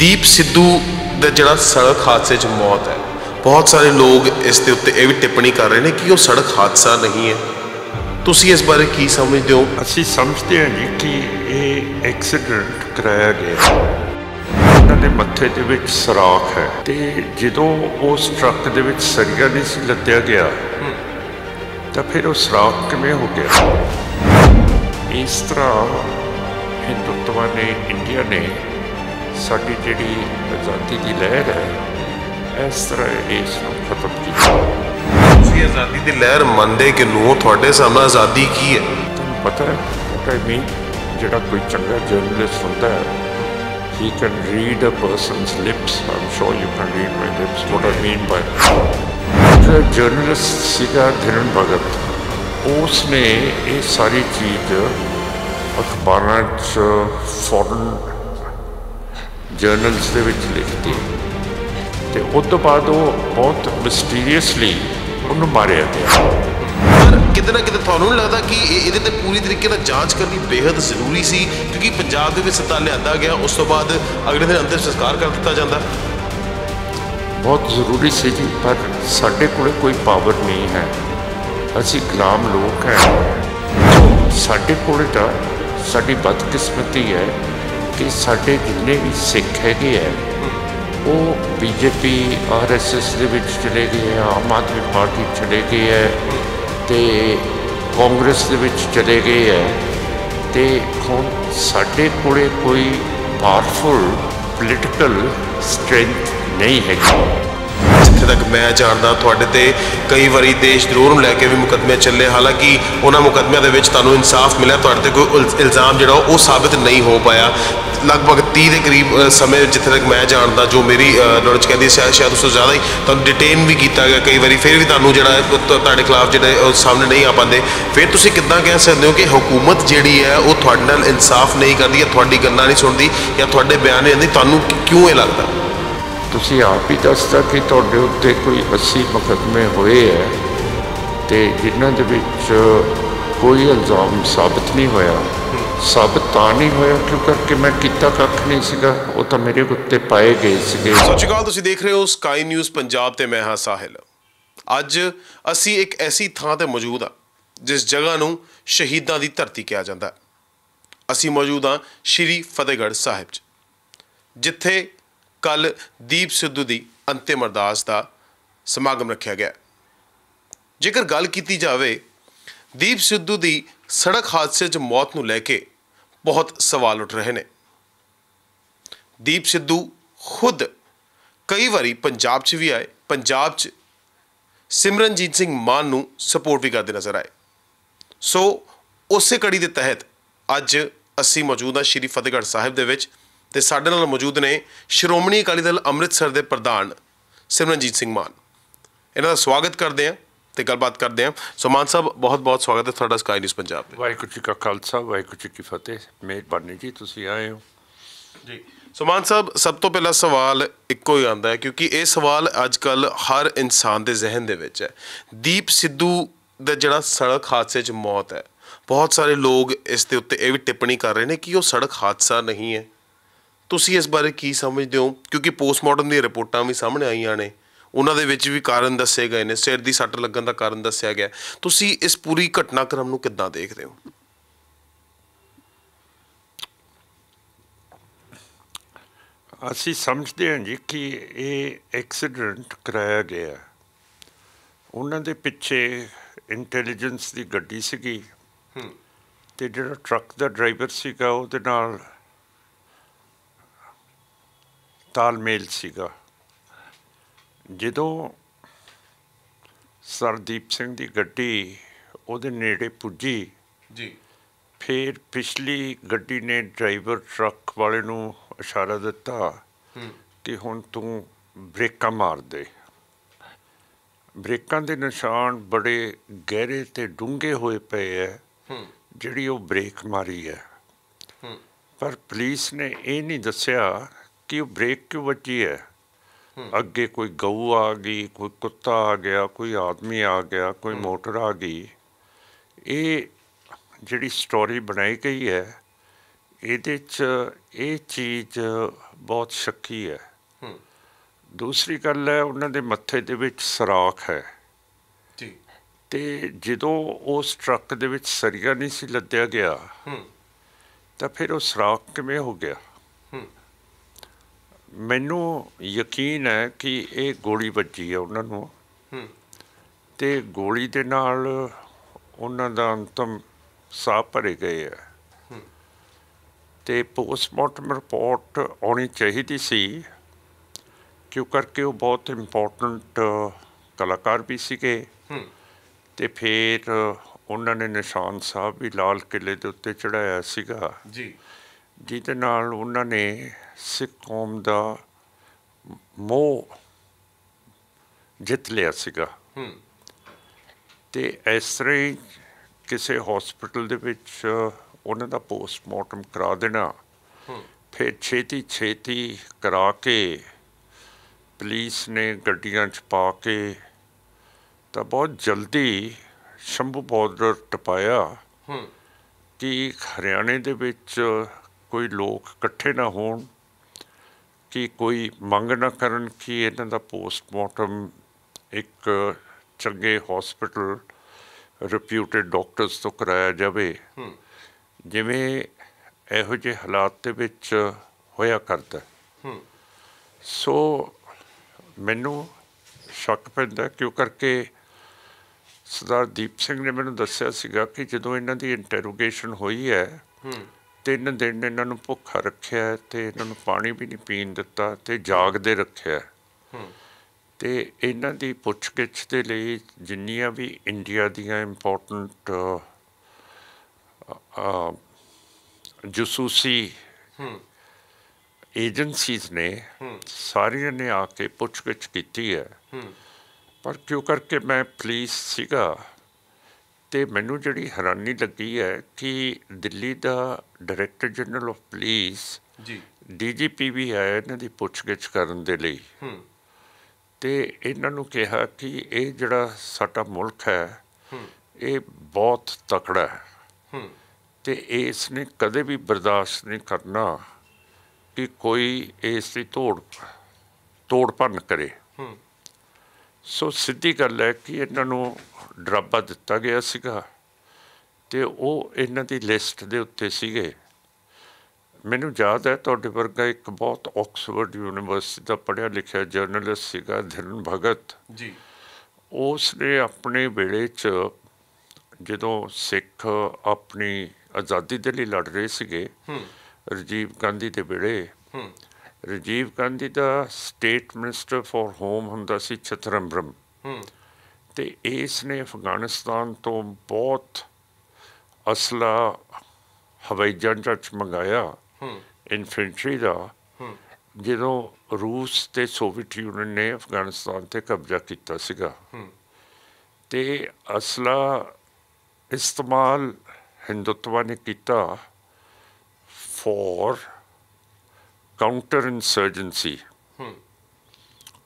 ਦੀਪ ਸਿੱਧੂ ਦਾ ਜਿਹੜਾ ਸੜਕ ਹਾਦਸੇ 'ਚ ਮੌਤ ਹੈ ਬਹੁਤ ਸਾਰੇ ਲੋਕ ਇਸ ਦੇ ਉੱਤੇ ਇਹ ਵੀ ਟਿੱਪਣੀ ਕਰ ਰਹੇ ਨੇ ਕਿ ਉਹ ਸੜਕ ਹਾਦਸਾ ਨਹੀਂ ਹੈ ਤੁਸੀਂ ਇਸ ਬਾਰੇ ਕੀ ਸਮਝਦੇ ਹੋ ਅਸੀਂ ਸਮਝਦੇ ਹਾਂ ਜੀ ਕਿ ਇਹ ਐਕਸੀਡੈਂਟ ਕਰਾਇਆ ਗਿਆ ਉਹਨਾਂ ਦੇ ਮੱਥੇ ਦੇ ਵਿੱਚ ਸਰਾਖ ਹੈ ਤੇ ਜਦੋਂ ਉਸ ਟਰੱਕ ਦੇ ਵਿੱਚ ਸਰੀਰ ਨਹੀਂ ਸੀ ਲੱਦਿਆ ਗਿਆ ਤਾਂ ਫਿਰ ਉਹ ਸਰਾਖ ਕਿਵੇਂ ਹੋ ਗਿਆ ਇਸ ਤਰ੍ਹਾਂ ਹਿੰਦੁਤਵਾ ਨੇ ਇੰਡੀਆ ਨੇ ਸਾਡੀ ਜਿਹੜੀ ਆਜ਼ਾਦੀ ਦੀ ਲਹਿਰ ਹੈ ਇਸ ਤਰ੍ਹਾਂ ਇਸ ਨੂੰ ਖਤਮ ਕੀਤਾ ਤੁਸੀਂ ਆਜ਼ਾਦੀ ਦੀ ਲਹਿਰ ਮੰਨਦੇ ਕਿ ਨੂੰ ਤੁਹਾਡੇ ਸਾਹਮਣੇ ਆਜ਼ਾਦੀ ਕੀ ਹੈ ਤੁਹਾਨੂੰ ਪਤਾ ਹੈ ਕਿ ਮੈਂ ਜਿਹੜਾ ਕੋਈ ਚੰਗਾ ਜਰਨਲਿਸਟ ਹੁੰਦਾ ਹੈ he can read a person's lips I'm sure you can read my lips what I mean by ਜੋ ਜਰਨਲਿਸਟ ਸੀਗਾ ਧਿਰਨ ਭਗਤ ਉਸ ਨੇ ਇਹ ਸਾਰੀ ਚੀਜ਼ ਅਖਬਾਰਾਂ 'ਚ ਫੋਰਨ ਜਰਨਲਸ ਦੇ ਵਿੱਚ ਲਿਖਤੀ ਤੇ ਉਸ ਤੋਂ ਬਾਅਦ ਉਹ ਬਹੁਤ ਮਿਸਟੀਰੀਅਸਲੀ ਉਹਨੂੰ ਮਾਰਿਆ ਗਿਆ ਪਰ ਕਿਤੇ ਨਾ ਕਿਤੇ ਤੁਹਾਨੂੰ ਲੱਗਦਾ ਕਿ ਇਹ ਇਹਦੇ ਤੇ ਪੂਰੀ ਤਰੀਕੇ ਨਾਲ ਜਾਂਚ ਕਰਨੀ ਬੇਹਦ ਜ਼ਰੂਰੀ ਸੀ ਕਿਉਂਕਿ ਪੰਜਾਬ ਦੇ ਵਿੱਚ ਸਤਾ ਲਿਆਦਾ ਗਿਆ ਉਸ ਤੋਂ ਬਾਅਦ ਅਗਲੇ ਦਿਨ ਅੰਦਰ ਸੰਸਕਾਰ ਕਰ ਦਿੱਤਾ ਜਾਂਦਾ ਬਹੁਤ ਜ਼ਰੂਰੀ ਸੀ ਜੀ ਪਰ ਸਾਡੇ ਕੋਲੇ ਕੋਈ ਪਾਵਰ ਨਹੀਂ ਹੈ ਅਸੀਂ ਗ੍ਰਾਮ ਲੋਕ ਹਾਂ ਸਾਡੇ ਕੋਲੇ ਤਾਂ ਸਾਡੀ ਬਦਕਿਸਮਤੀ ਹੈ ਕਿ ਸਾਡੇ ਜਿੰਨੇ ਵੀ ਸਿੱਖ ਹੈਗੇ ਆ ਉਹ ਬੀਜੇਪੀ ਆਰਐਸਐਸ ਦੇ ਵਿੱਚ ਚਲੇ ਗਏ ਆ ਆਮ ਆਦਮੀ ਪਾਰਟੀ ਚਲੇ ਗਏ ਆ ਤੇ ਕਾਂਗਰਸ ਦੇ ਵਿੱਚ ਚਲੇ ਗਏ ਆ ਤੇ ਹੁਣ ਸਾਡੇ ਕੋਲੇ ਕੋਈ ਪਾਵਰਫੁਲ ਪੋਲੀਟੀਕਲ ਸਟਰੈਂਥ ਨਹੀਂ ਹੈਗੀ ਜਿੱਥੇ ਤੱਕ ਮੈਂ ਜਾਣਦਾ ਤੁਹਾਡੇ ਤੇ ਕਈ ਵਾਰੀ ਦੇਸ਼ ਦਰੋਹ ਨੂੰ ਲੈ ਕੇ ਵੀ ਮੁਕਦਮੇ ਚੱਲੇ ਹਾਲਾਂਕਿ ਉਹਨਾਂ ਮੁਕਦਮਿਆਂ ਦੇ ਵਿੱਚ ਤੁਹਾਨੂੰ ਇਨਸਾਫ ਮਿਲਿਆ ਤੁਹਾਡੇ ਤੇ ਕੋਈ ਇਲਜ਼ਾਮ ਜਿਹੜਾ ਉਹ ਸਾਬਤ ਨਹੀਂ ਹੋ ਪਾਇਆ ਲਗਭਗ 30 ਦੇ ਕਰੀਬ ਸਮੇਂ ਜਿੱਥੇ ਤੱਕ ਮੈਂ ਜਾਣਦਾ ਜੋ ਮੇਰੀ ਨੌਲੇਜ ਕਹਿੰਦੀ ਹੈ ਸ਼ਾਇਦ ਉਸ ਤੋਂ ਜ਼ਿਆਦਾ ਹੀ ਤੁਹਾਨੂੰ ਡਿਟੇਨ ਵੀ ਕੀਤਾ ਗਿਆ ਕਈ ਵਾਰੀ ਫਿਰ ਵੀ ਤੁਹਾਨੂੰ ਜਿਹੜਾ ਤੁਹਾਡੇ ਖਿਲਾਫ ਜਿਹੜੇ ਸਾਹਮਣੇ ਨਹੀਂ ਆ ਪਾਉਂਦੇ ਫਿਰ ਤੁਸੀਂ ਕਿੱਦਾਂ ਕਹਿ ਸਕਦੇ ਹੋ ਕਿ ਹਕੂਮਤ ਜਿਹੜੀ ਹੈ ਉਹ ਤੁਹਾਡੇ ਨਾਲ ਇਨਸਾਫ ਨਹੀਂ ਕਰਦੀ ਜਾਂ ਤੁਹਾਡੀ ਗੱਲਾਂ ਨਹੀਂ ਸੁਣਦੀ ਜਾਂ ਤੁਹਾਡੇ ਬਿਆਨ ਨਹੀਂ ਤੁਹਾਨੂੰ ਕਿਉਂ ਇਹ ਲੱਗਦਾ ਤੁਸੀਂ ਆਪ ਹੀ ਦੱਸਦਾ ਕਿ ਤੁਹਾਡੇ ਉੱਤੇ ਕੋਈ 80 ਮੁਕਦਮੇ ਹੋਏ ਹੈ ਤੇ ਜਿਨ੍ਹਾਂ ਦੇ ਵਿੱਚ ਕੋਈ ਇਲਜ਼ਾਮ ਸਾਬਤ ਨਹੀਂ ਹੋਇਆ ਸਾਬਤ ਤਾਂ ਨਹੀਂ ਹੋਇਆ ਕਿਉਂਕਿ ਮੈਂ ਕੀਤਾ ਕੱਖ ਨਹੀਂ ਸੀਗਾ ਉਹ ਤਾਂ ਮੇਰੇ ਉੱਤੇ ਪਾਏ ਗਏ ਸੀਗੇ ਸਤਿ ਸ਼੍ਰੀ ਤੁਸੀਂ ਦੇਖ ਰਹੇ ਹੋ ਸਕਾਈ ਨਿਊਜ਼ ਪੰਜਾਬ ਤੇ ਮੈਂ ਹਾਂ ਸਾਹਿਲ ਅੱਜ ਅਸੀਂ ਇੱਕ ਐਸੀ ਥਾਂ ਤੇ ਮੌਜੂਦ ਆ ਜਿਸ ਜਗ੍ਹਾ ਨੂੰ ਸ਼ਹੀਦਾਂ ਦੀ ਧਰਤੀ ਕਿਹਾ ਜਾਂਦਾ ਅਸੀਂ ਮੌਜੂਦ ਆ ਸ਼੍ਰੀ ਫਤਿਹਗੜ੍ਹ ਸਾਹਿਬ ਜਿੱਥੇ ਕੱਲ ਦੀਪ ਸਿੱਧੂ ਦੀ ਅੰਤਿਮ ਅਰਦਾਸ ਦਾ ਸਮਾਗਮ ਰੱਖਿਆ ਗਿਆ ਜੇਕਰ ਗੱਲ ਕੀਤੀ ਜਾਵੇ ਦੀਪ ਸਿੱਧੂ ਦੀ ਸੜਕ ਹਾਦਸੇ 'ਚ ਮੌਤ ਨੂੰ ਲੈ ਕੇ ਬਹੁਤ ਸਵਾਲ ਉੱਠ ਰਹੇ ਨੇ ਦੀਪ ਸਿੱਧੂ ਖੁਦ ਕਈ ਵਾਰੀ ਪੰਜਾਬ 'ਚ ਵੀ ਆਏ ਪੰਜਾਬ 'ਚ ਸਿਮਰਨਜੀਤ ਸਿੰਘ ਮਾਨ ਨੂੰ ਸਪੋਰਟ ਵੀ ਕਰਦੇ ਨਜ਼ਰ ਆਏ ਸੋ ਉਸੇ ਕੜੀ ਦੇ ਤਹਿਤ ਅੱਜ ਅਸੀਂ ਮੌਜੂਦ ਹਾਂ ਸ਼੍ਰੀ ਫਤਿਹਗੜ੍ਹ ਸਾਹਿਬ ਦੇ ਵਿੱਚ ਤੇ ਸਾਡੇ ਨਾਲ ਮੌਜੂਦ ਨੇ ਸ਼੍ਰੋਮਣੀ ਅਕਾਲੀ ਦਲ ਅੰਮ੍ਰਿਤਸਰ ਦੇ ਪ੍ਰਧਾਨ ਸਿਮਰਨਜੀਤ ਸਿੰਘ ਮਾਨ ਇਹਨਾਂ ਦਾ ਸਵਾਗਤ ਕਰਦੇ ਆ ਤੇ ਗੱਲਬਾਤ ਕਰਦੇ ਆ ਸੋ ਮਾਨ ਸਾਹਿਬ ਬਹੁਤ ਬਹੁਤ ਸਵਾਗਤ ਹੈ ਤੁਹਾਡਾ ਸਕਾਈ ਨਿਊਜ਼ ਪੰਜਾਬ ਤੇ ਵਾਹਿਗੁਰੂ ਜੀ ਕਾ ਖਾਲਸਾ ਵਾਹਿਗੁਰੂ ਜੀ ਕੀ ਫਤਿਹ ਮਿਹਰਬਾਨੀ ਜੀ ਤੁਸੀਂ ਆਏ ਹੋ ਜੀ ਸੁਮਾਨ ਸਾਹਿਬ ਸਭ ਤੋਂ ਪਹਿਲਾ ਸਵਾਲ ਇੱਕੋ ਹੀ ਆਂਦਾ ਹੈ ਕਿਉਂਕਿ ਇਹ ਸਵਾਲ ਅੱਜ ਕੱਲ ਹਰ ਇਨਸਾਨ ਦੇ ਜ਼ਿਹਨ ਦੇ ਵਿੱਚ ਹੈ ਦੀਪ ਸਿੱਧੂ ਦਾ ਜਿਹੜਾ ਸੜਕ ਹਾਦਸੇ 'ਚ ਮੌਤ ਹੈ ਬਹੁਤ ਸਾਰੇ ਲੋਕ ਇਸ ਦੇ ਉੱਤੇ ਇਹ ਵੀ ਟਿੱਪਣੀ ਕਰ ਰਹੇ ਨੇ ਕਿ ਉਹ ਸੜਕ ਹਾਦਸਾ ਨਹੀਂ ਹੈ ਤੁਸੀਂ ਇਸ ਬਾਰੇ ਕੀ ਸਮਝਦੇ ਹੋ ਕਿਉਂਕਿ ਪੋਸਟਮਾਰਟਮ ਦੀਆਂ ਰਿਪੋਰਟਾਂ ਵੀ ਸਾਹਮਣੇ ਆਈਆਂ ਨੇ ਉਹਨਾਂ ਦੇ ਵਿੱਚ ਵੀ ਕਾਰਨ ਦੱਸੇ ਗਏ ਨੇ ਸਿਰ ਦੀ ਸੱਟ ਲੱਗਣ ਦਾ ਕਾਰਨ ਦੱਸਿਆ ਗਿਆ ਤੁਸੀਂ ਇਸ ਪੂਰੀ ਘਟਨਾਕ੍ਰਮ ਨੂੰ ਕਿੱਦਾਂ ਦੇਖਦੇ ਹੋ ਅਸੀਂ ਸਮਝਦੇ ਹਾਂ ਜੀ ਕਿ ਇਹ ਐਕਸੀਡੈਂਟ ਕਰਾਇਆ ਗਿਆ ਉਹਨਾਂ ਦੇ ਪਿੱਛੇ ਇੰਟੈਲੀਜੈਂਸ ਦੀ ਗੱਡੀ ਸੀਗੀ ਹੂੰ ਤੇ ਜਿਹੜਾ ਟਰੱਕ ਦਾ ਡਰਾਈਵਰ ਸੀਗਾ ਉਹਦੇ ਨਾਲ ਤਾਲਮੇਲ ਸੀਗਾ ਜਦੋਂ ਸਰਦੀਪ ਸਿੰਘ ਦੀ ਗੱਡੀ ਉਹਦੇ ਨੇੜੇ ਪੁੱਜੀ ਜੀ ਫਿਰ ਪਿਛਲੀ ਗੱਡੀ ਨੇ ਡਰਾਈਵਰ ਟਰੱਕ ਵਾਲੇ ਨੂੰ ਇਸ਼ਾਰਾ ਦਿੱਤਾ ਕਿ ਹੁਣ ਤੂੰ ਬ੍ਰੇਕਾਂ ਮਾਰ ਦੇ ਬ੍ਰੇਕਾਂ ਦੇ ਨਿਸ਼ਾਨ ਬੜੇ ਗਹਿਰੇ ਤੇ ਡੂੰਘੇ ਹੋਏ ਪਏ ਐ ਜਿਹੜੀ ਉਹ ਬ੍ਰੇਕ ਮਾਰੀ ਐ ਪਰ ਪੁਲਿਸ ਨੇ ਇਹ ਨਹੀਂ ਦੱਸਿਆ ਕਿ ਉਹ ਬ੍ਰੇਕ ਕਿਉਂ ਵੱਜੀ ਹੈ ਅੱਗੇ ਕੋਈ ਗਊ ਆ ਗਈ ਕੋਈ ਕੁੱਤਾ ਆ ਗਿਆ ਕੋਈ ਆਦਮੀ ਆ ਗਿਆ ਕੋਈ ਮੋਟਰ ਆ ਗਈ ਇਹ ਜਿਹੜੀ ਸਟੋਰੀ ਬਣਾਈ ਗਈ ਹੈ ਇਹਦੇ 'ਚ ਇਹ ਚੀਜ਼ ਬਹੁਤ ਸ਼ੱਕੀ ਹੈ ਦੂਸਰੀ ਗੱਲ ਹੈ ਉਹਨਾਂ ਦੇ ਮੱਥੇ ਦੇ ਵਿੱਚ ਸਰਾਖ ਹੈ ਜੀ ਤੇ ਜਦੋਂ ਉਸ ਟਰੱਕ ਦੇ ਵਿੱਚ ਸਰੀਆ ਨਹੀਂ ਸੀ ਲੱਦਿਆ ਗਿਆ ਤਾਂ ਫਿਰ ਉਹ ਸਰਾਖ ਕਿਵੇਂ ਹੋ ਗਿਆ ਮੈਨੂੰ ਯਕੀਨ ਹੈ ਕਿ ਇਹ ਗੋਲੀ ਵੱਜੀ ਹੈ ਉਹਨਾਂ ਨੂੰ ਹੂੰ ਤੇ ਗੋਲੀ ਦੇ ਨਾਲ ਉਹਨਾਂ ਦਾ ਅੰਤਮ ਸਾਹ ਭਰੇ ਗਏ ਹੈ ਤੇ ਪੋਸਟਮਾਰਟਮ ਰਿਪੋਰਟ ਆਉਣੀ ਚਾਹੀਦੀ ਸੀ ਕਿਉਂ ਕਰਕੇ ਉਹ ਬਹੁਤ ਇੰਪੋਰਟੈਂਟ ਕਲਾਕਾਰ ਵੀ ਸੀਗੇ ਤੇ ਫਿਰ ਉਹਨਾਂ ਨੇ ਨਿਸ਼ਾਨ ਸਾਹਿਬ ਵੀ ਲਾਲ ਕਿਲੇ ਦੇ ਉੱਤੇ ਚੜਾਇਆ ਸੀਗਾ ਜੀ ਜਿਹਦੇ ਨਾਲ ਉਹਨਾਂ ਨੇ ਸਿੱਖ ਕੌਮ ਦਾ ਮੋਹ ਜਿੱਤ ਲਿਆ ਸੀਗਾ ਤੇ ਇਸ ਤਰ੍ਹਾਂ ਕਿਸੇ ਹਸਪੀਟਲ ਦੇ ਵਿੱਚ ਉਹਨਾਂ ਦਾ ਪੋਸਟਮਾਰਟਮ ਕਰਾ ਦੇਣਾ ਫਿਰ ਛੇਤੀ ਛੇਤੀ ਕਰਾ ਕੇ ਪੁਲਿਸ ਨੇ ਗੱਡੀਆਂ 'ਚ ਪਾ ਕੇ ਤਾਂ ਬਹੁਤ ਜਲਦੀ ਸ਼ੰਭੂ ਬਾਰਡਰ ਟਪਾਇਆ ਕਿ ਹਰਿਆਣੇ ਦੇ ਵਿੱਚ ਕੋਈ ਲੋਕ ਇਕੱਠੇ ਨਾ ਹੋਣ ਕਿ ਕੋਈ ਮੰਗ ਨਾ ਕਰਨ ਕਿ ਇਹਨਾਂ ਦਾ ਪੋਸਟਮਾਰਟਮ ਇੱਕ ਚੰਗੇ ਹਸਪੀਟਲ ਰਿਪਿਊਟਡ ਡਾਕਟਰਸ ਤੋਂ ਕਰਾਇਆ ਜਾਵੇ ਜਿਵੇਂ ਇਹੋ ਜਿਹੇ ਹਾਲਾਤ ਦੇ ਵਿੱਚ ਹੋਇਆ ਕਰਦਾ ਸੋ ਮੈਨੂੰ ਸ਼ੱਕ ਪੈਂਦਾ ਕਿਉਂ ਕਰਕੇ ਸਰਦਾਰ ਦੀਪ ਸਿੰਘ ਨੇ ਮੈਨੂੰ ਦੱਸਿਆ ਸੀਗਾ ਕਿ ਜਦੋਂ ਇਹਨਾਂ ਦੀ ਇੰਟਰੋਗੇਸ਼ਨ ਹੋਈ ਹੈ ਤਿੰਨ ਦਿਨ ਇਹਨਾਂ ਨੂੰ ਭੁੱਖਾ ਰੱਖਿਆ ਤੇ ਇਹਨਾਂ ਨੂੰ ਪਾਣੀ ਵੀ ਨਹੀਂ ਪੀਣ ਦਿੱਤਾ ਤੇ ਜਾਗਦੇ ਰੱਖਿਆ ਤੇ ਇਹਨਾਂ ਦੀ ਪੁੱਛਗਿੱਛ ਦੇ ਲਈ ਜਿੰਨੀਆਂ ਵੀ ਇੰਡੀਆ ਦੀਆਂ ਇੰਪੋਰਟੈਂਟ ਜਸੂਸੀ ਏਜੰਸੀਜ਼ ਨੇ ਸਾਰੀਆਂ ਨੇ ਆ ਕੇ ਪੁੱਛਗਿੱਛ ਕੀਤੀ ਹੈ ਪਰ ਕਿਉਂ ਕਰਕੇ ਮੈਂ ਪੁਲਿਸ ਸੀਗਾ ਤੇ ਮੈਨੂੰ ਜਿਹੜੀ ਹੈਰਾਨੀ ਲੱਗੀ ਹੈ ਕਿ ਦਿੱਲੀ ਦਾ ਡਾਇਰੈਕਟਰ ਜਨਰਲ ਆਫ ਪੁਲਿਸ ਜੀ ਡੀਜੀਪੀ ਵੀ ਆਇਆ ਇਹਨਾਂ ਦੀ ਪੁੱਛਗਿੱਛ ਕਰਨ ਦੇ ਲਈ ਹੂੰ ਤੇ ਇਹਨਾਂ ਨੂੰ ਕਿਹਾ ਕਿ ਇਹ ਜਿਹੜਾ ਸਾਡਾ ਮੁਲਕ ਹੈ ਇਹ ਬਹੁਤ ਤਕੜਾ ਹੈ ਹੂੰ ਤੇ ਇਸ ਨੇ ਕਦੇ ਵੀ ਬਰਦਾਸ਼ਤ ਨਹੀਂ ਕਰਨਾ ਕਿ ਕੋਈ ਇਸ ਦੀ ਤੋੜ ਤੋੜਪਨ ਕਰੇ ਹੂੰ ਸੋ ਸਿੱਧੀ ਗੱਲ ਹੈ ਕਿ ਇਹਨਾਂ ਨੂੰ ਡਰਾਪਾ ਦਿੱਤਾ ਗਿਆ ਸੀਗਾ ਤੇ ਉਹ ਇਹਨਾਂ ਦੀ ਲਿਸਟ ਦੇ ਉੱਤੇ ਸੀਗੇ ਮੈਨੂੰ ਯਾਦ ਹੈ ਤੁਹਾਡੇ ਵਰਗਾ ਇੱਕ ਬਹੁਤ ਆਕਸਫੋਰਡ ਯੂਨੀਵਰਸਿਟੀ ਦਾ ਪੜਿਆ ਲਿਖਿਆ ਜਰਨਲਿਸਟ ਸੀਗਾ ਧਰਨ ਭਗਤ ਜੀ ਉਸ ਨੇ ਆਪਣੇ ਵੇਲੇ 'ਚ ਜਦੋਂ ਸਿੱਖ ਆਪਣੀ ਆਜ਼ਾਦੀ ਦੇ ਲਈ ਲੜ ਰਹੇ ਸੀਗੇ ਰਜੀਵ ਗਾਂਧੀ ਦੇ ਵੇਲੇ ਰਜੀਵ ਗਾਂਧੀ ਦਾ ਸਟੇਟ ਮਿਨਿਸਟਰ ਫਾਰ ਹੋਮ ਹੁੰਦਾ ਸੀ ਛਤਰੰਬਰਮ ਤੇ ਇਸ ਨੇ ਅਫਗਾਨਿਸਤਾਨ ਤੋਂ ਬਹੁਤ ਅਸਲਾ ਹਵਾਈ ਜਹਾਜ਼ ਮੰਗਾਇਆ ਇਨਫੈਂਟਰੀ ਦਾ ਜਦੋਂ ਰੂਸ ਤੇ ਸੋਵੀਅਤ ਯੂਨੀਅਨ ਨੇ ਅਫਗਾਨਿਸਤਾਨ ਤੇ ਕਬਜ਼ਾ ਕੀਤਾ ਸੀਗਾ ਤੇ ਅਸਲਾ ਇਸਤੇਮਾਲ ਹਿੰਦੁਤਵਾ ਨੇ ਕੀਤਾ ਫੋਰ ਕਾਊਂਟਰ ਇਨਸਰਜੈਂਸੀ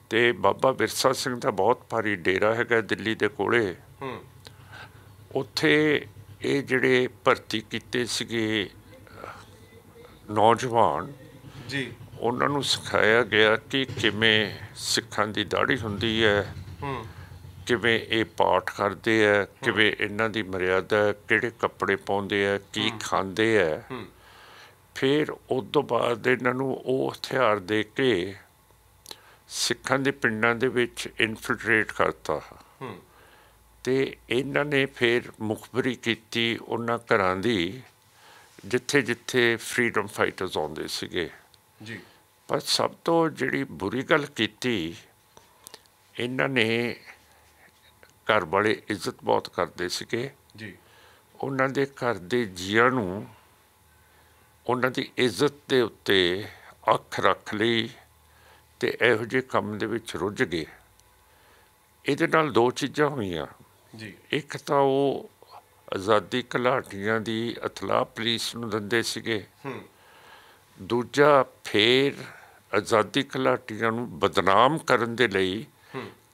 ਤੇ ਬਾਬਾ ਵਿਰਸਾ ਸਿੰਘ ਦਾ ਬਹੁਤ ਭਾਰੀ ਡੇਰਾ ਹੈਗਾ ਦਿੱਲੀ ਦੇ ਕੋਲੇ ਉੱਥੇ ਇਹ ਜਿਹੜੇ ਭਰਤੀ ਕੀਤੇ ਸੀਗੇ ਨੌਜਵਾਨ ਜੀ ਉਹਨਾਂ ਨੂੰ ਸਿਖਾਇਆ ਗਿਆ ਕਿ ਕਿਵੇਂ ਸਿੱਖਾਂ ਦੀ ਦਾੜੀ ਹੁੰਦੀ ਹੈ ਕਿਵੇਂ ਇਹ ਪਾਠ ਕਰਦੇ ਆ ਕਿਵੇਂ ਇਹਨਾਂ ਦੀ ਮਰਿਆਦਾ ਕਿਹੜੇ ਕੱਪੜੇ ਪਾਉਂਦੇ ਆ ਕੀ ਖਾਂਦੇ ਆ ਫਿਰ ਉਸ ਤੋਂ ਬਾਅਦ ਇਹਨਾਂ ਨੂੰ ਉਹ ਹਥਿਆਰ ਦੇ ਕੇ ਸਿੱਖਾਂ ਦੇ ਪਿੰਡਾਂ ਦੇ ਵਿੱਚ ਇਨਫਿਲਟ੍ਰੇਟ ਕਰਤਾ ਹੂੰ ਤੇ ਇਹਨਾਂ ਨੇ ਫਿਰ ਮੁਖਬਰੀ ਕੀਤੀ ਉਹਨਾਂ ਘਰਾਂ ਦੀ ਜਿੱਥੇ ਜਿੱਥੇ ਫਰੀडम ਫਾਈਟਰਸ ਆਉਂਦੇ ਸੀਗੇ ਜੀ ਪਰ ਸਭ ਤੋਂ ਜਿਹੜੀ ਬੁਰੀ ਗੱਲ ਕੀਤੀ ਇਹਨਾਂ ਨੇ ਘਰ ਬੜੇ ਇੱਜ਼ਤ ਬਹੁਤ ਕਰਦੇ ਸੀਗੇ ਜੀ ਉਹਨਾਂ ਦੇ ਘਰ ਦੇ ਜੀਆਂ ਨੂੰ ਉਹਨਾਂ ਦੀ ਇੱਜ਼ਤ ਦੇ ਉੱਤੇ ਅੱਖ ਰੱਖ ਲਈ ਤੇ ਇਹੋ ਜਿਹੇ ਕੰਮ ਦੇ ਵਿੱਚ ਰੁੱਝ ਗਏ ਇਹਦੇ ਨਾਲ ਦੋ ਚੀਜ਼ਾਂ ਹੋਈਆਂ ਜੀ ਇੱਕ ਤਾਂ ਉਹ ਆਜ਼ਾਦੀ ਘਲਾਟੀਆਂ ਦੀ ਅਥਲਾ ਪੁਲਿਸ ਨੂੰ ਦਿੰਦੇ ਸੀਗੇ ਦੂਜਾ ਫੇਰ ਆਜ਼ਾਦੀ ਘਲਾਟੀਆਂ ਨੂੰ ਬਦਨਾਮ ਕਰਨ ਦੇ ਲਈ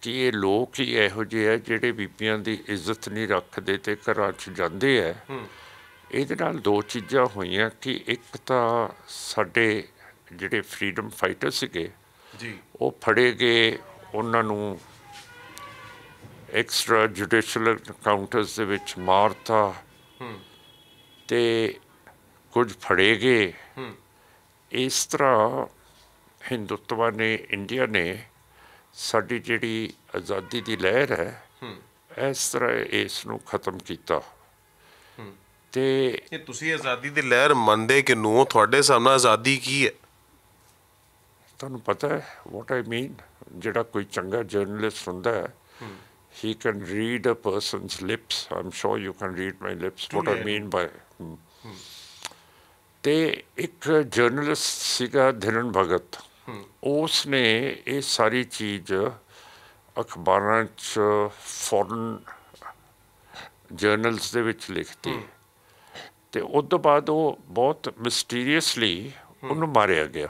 ਕਿ ਇਹ ਲੋਕ ਹੀ ਇਹੋ ਜਿਹੇ ਆ ਜਿਹੜੇ ਬੀਬੀਆਂ ਦੀ ਇੱਜ਼ਤ ਨਹੀਂ ਰੱਖਦੇ ਤੇ ਘਰਾਂ 'ਚ ਜਾਂਦੇ ਆ ਇਹਦੇ ਨਾਲ ਦੋ ਚੀਜ਼ਾਂ ਹੋਈਆਂ ਕਿ ਇੱਕ ਤਾਂ ਸਾਡੇ ਜਿਹੜੇ ਫਰੀडम ਫਾਈਟਰ ਸੀਗੇ ਉਹ ਫੜੇ ਕੇ ਉਹਨਾਂ ਨੂੰ ਐਕਸਟਰਾ ਜੁਡੀਸ਼ੀਅਲ ਕਾਊਂਟਰਸ ਦੇ ਵਿੱਚ ਮਾਰਤਾ ਤੇ ਕੁਝ ਫੜੇ ਗਏ ਇਸ ਤਰ੍ਹਾਂ ਹਿੰਦੂਤਵ ਨੇ ਇੰਡੀਆ ਨੇ ਸਾਡੀ ਜਿਹੜੀ ਆਜ਼ਾਦੀ ਦੀ ਲਹਿਰ ਹੈ ਇਸ ਤਰ੍ਹਾਂ ਇਸ ਨੂੰ ਖਤਮ ਕੀਤਾ ਤੇ ਤੁਸੀਂ ਆਜ਼ਾਦੀ ਦੀ ਲਹਿਰ ਮੰਨਦੇ ਕਿ ਨੂੰ ਤੁਹਾਡੇ ਸਾਹਮਣੇ ਆਜ਼ਾਦੀ ਕੀ ਹੈ ਤੁਹਾਨੂੰ ਪਤਾ ਹੈ ਵਾਟ ਆਈ ਮੀਨ ਜਿਹੜਾ ਕੋਈ ਚੰਗਾ ਜਰਨਲਿਸਟ ਹੁੰਦਾ ਹੈ can read a person's lips I am sure you can read my lips what I mean by ਤੇ ਇੱਕ ਜਰਨਲਿਸਟ ਸੀਗਾ ਧਿਰਨ ਭਗਤ hmm. ਉਸ ਨੇ ਇਹ ਸਾਰੀ ਚੀਜ਼ ਅਖਬਾਰਾਂ 'ਚ ਫੋਰਨ ਜਰਨਲਸ ਦੇ ਵਿੱਚ ਲਿਖਤੀ hmm. ਤੇ ਉਸ ਤੋਂ ਬਾਅਦ ਉਹ ਬਹੁਤ ਮਿਸਟੀਰੀਅਸਲੀ hmm. ਉਹਨੂੰ ਮਾਰਿਆ ਗਿਆ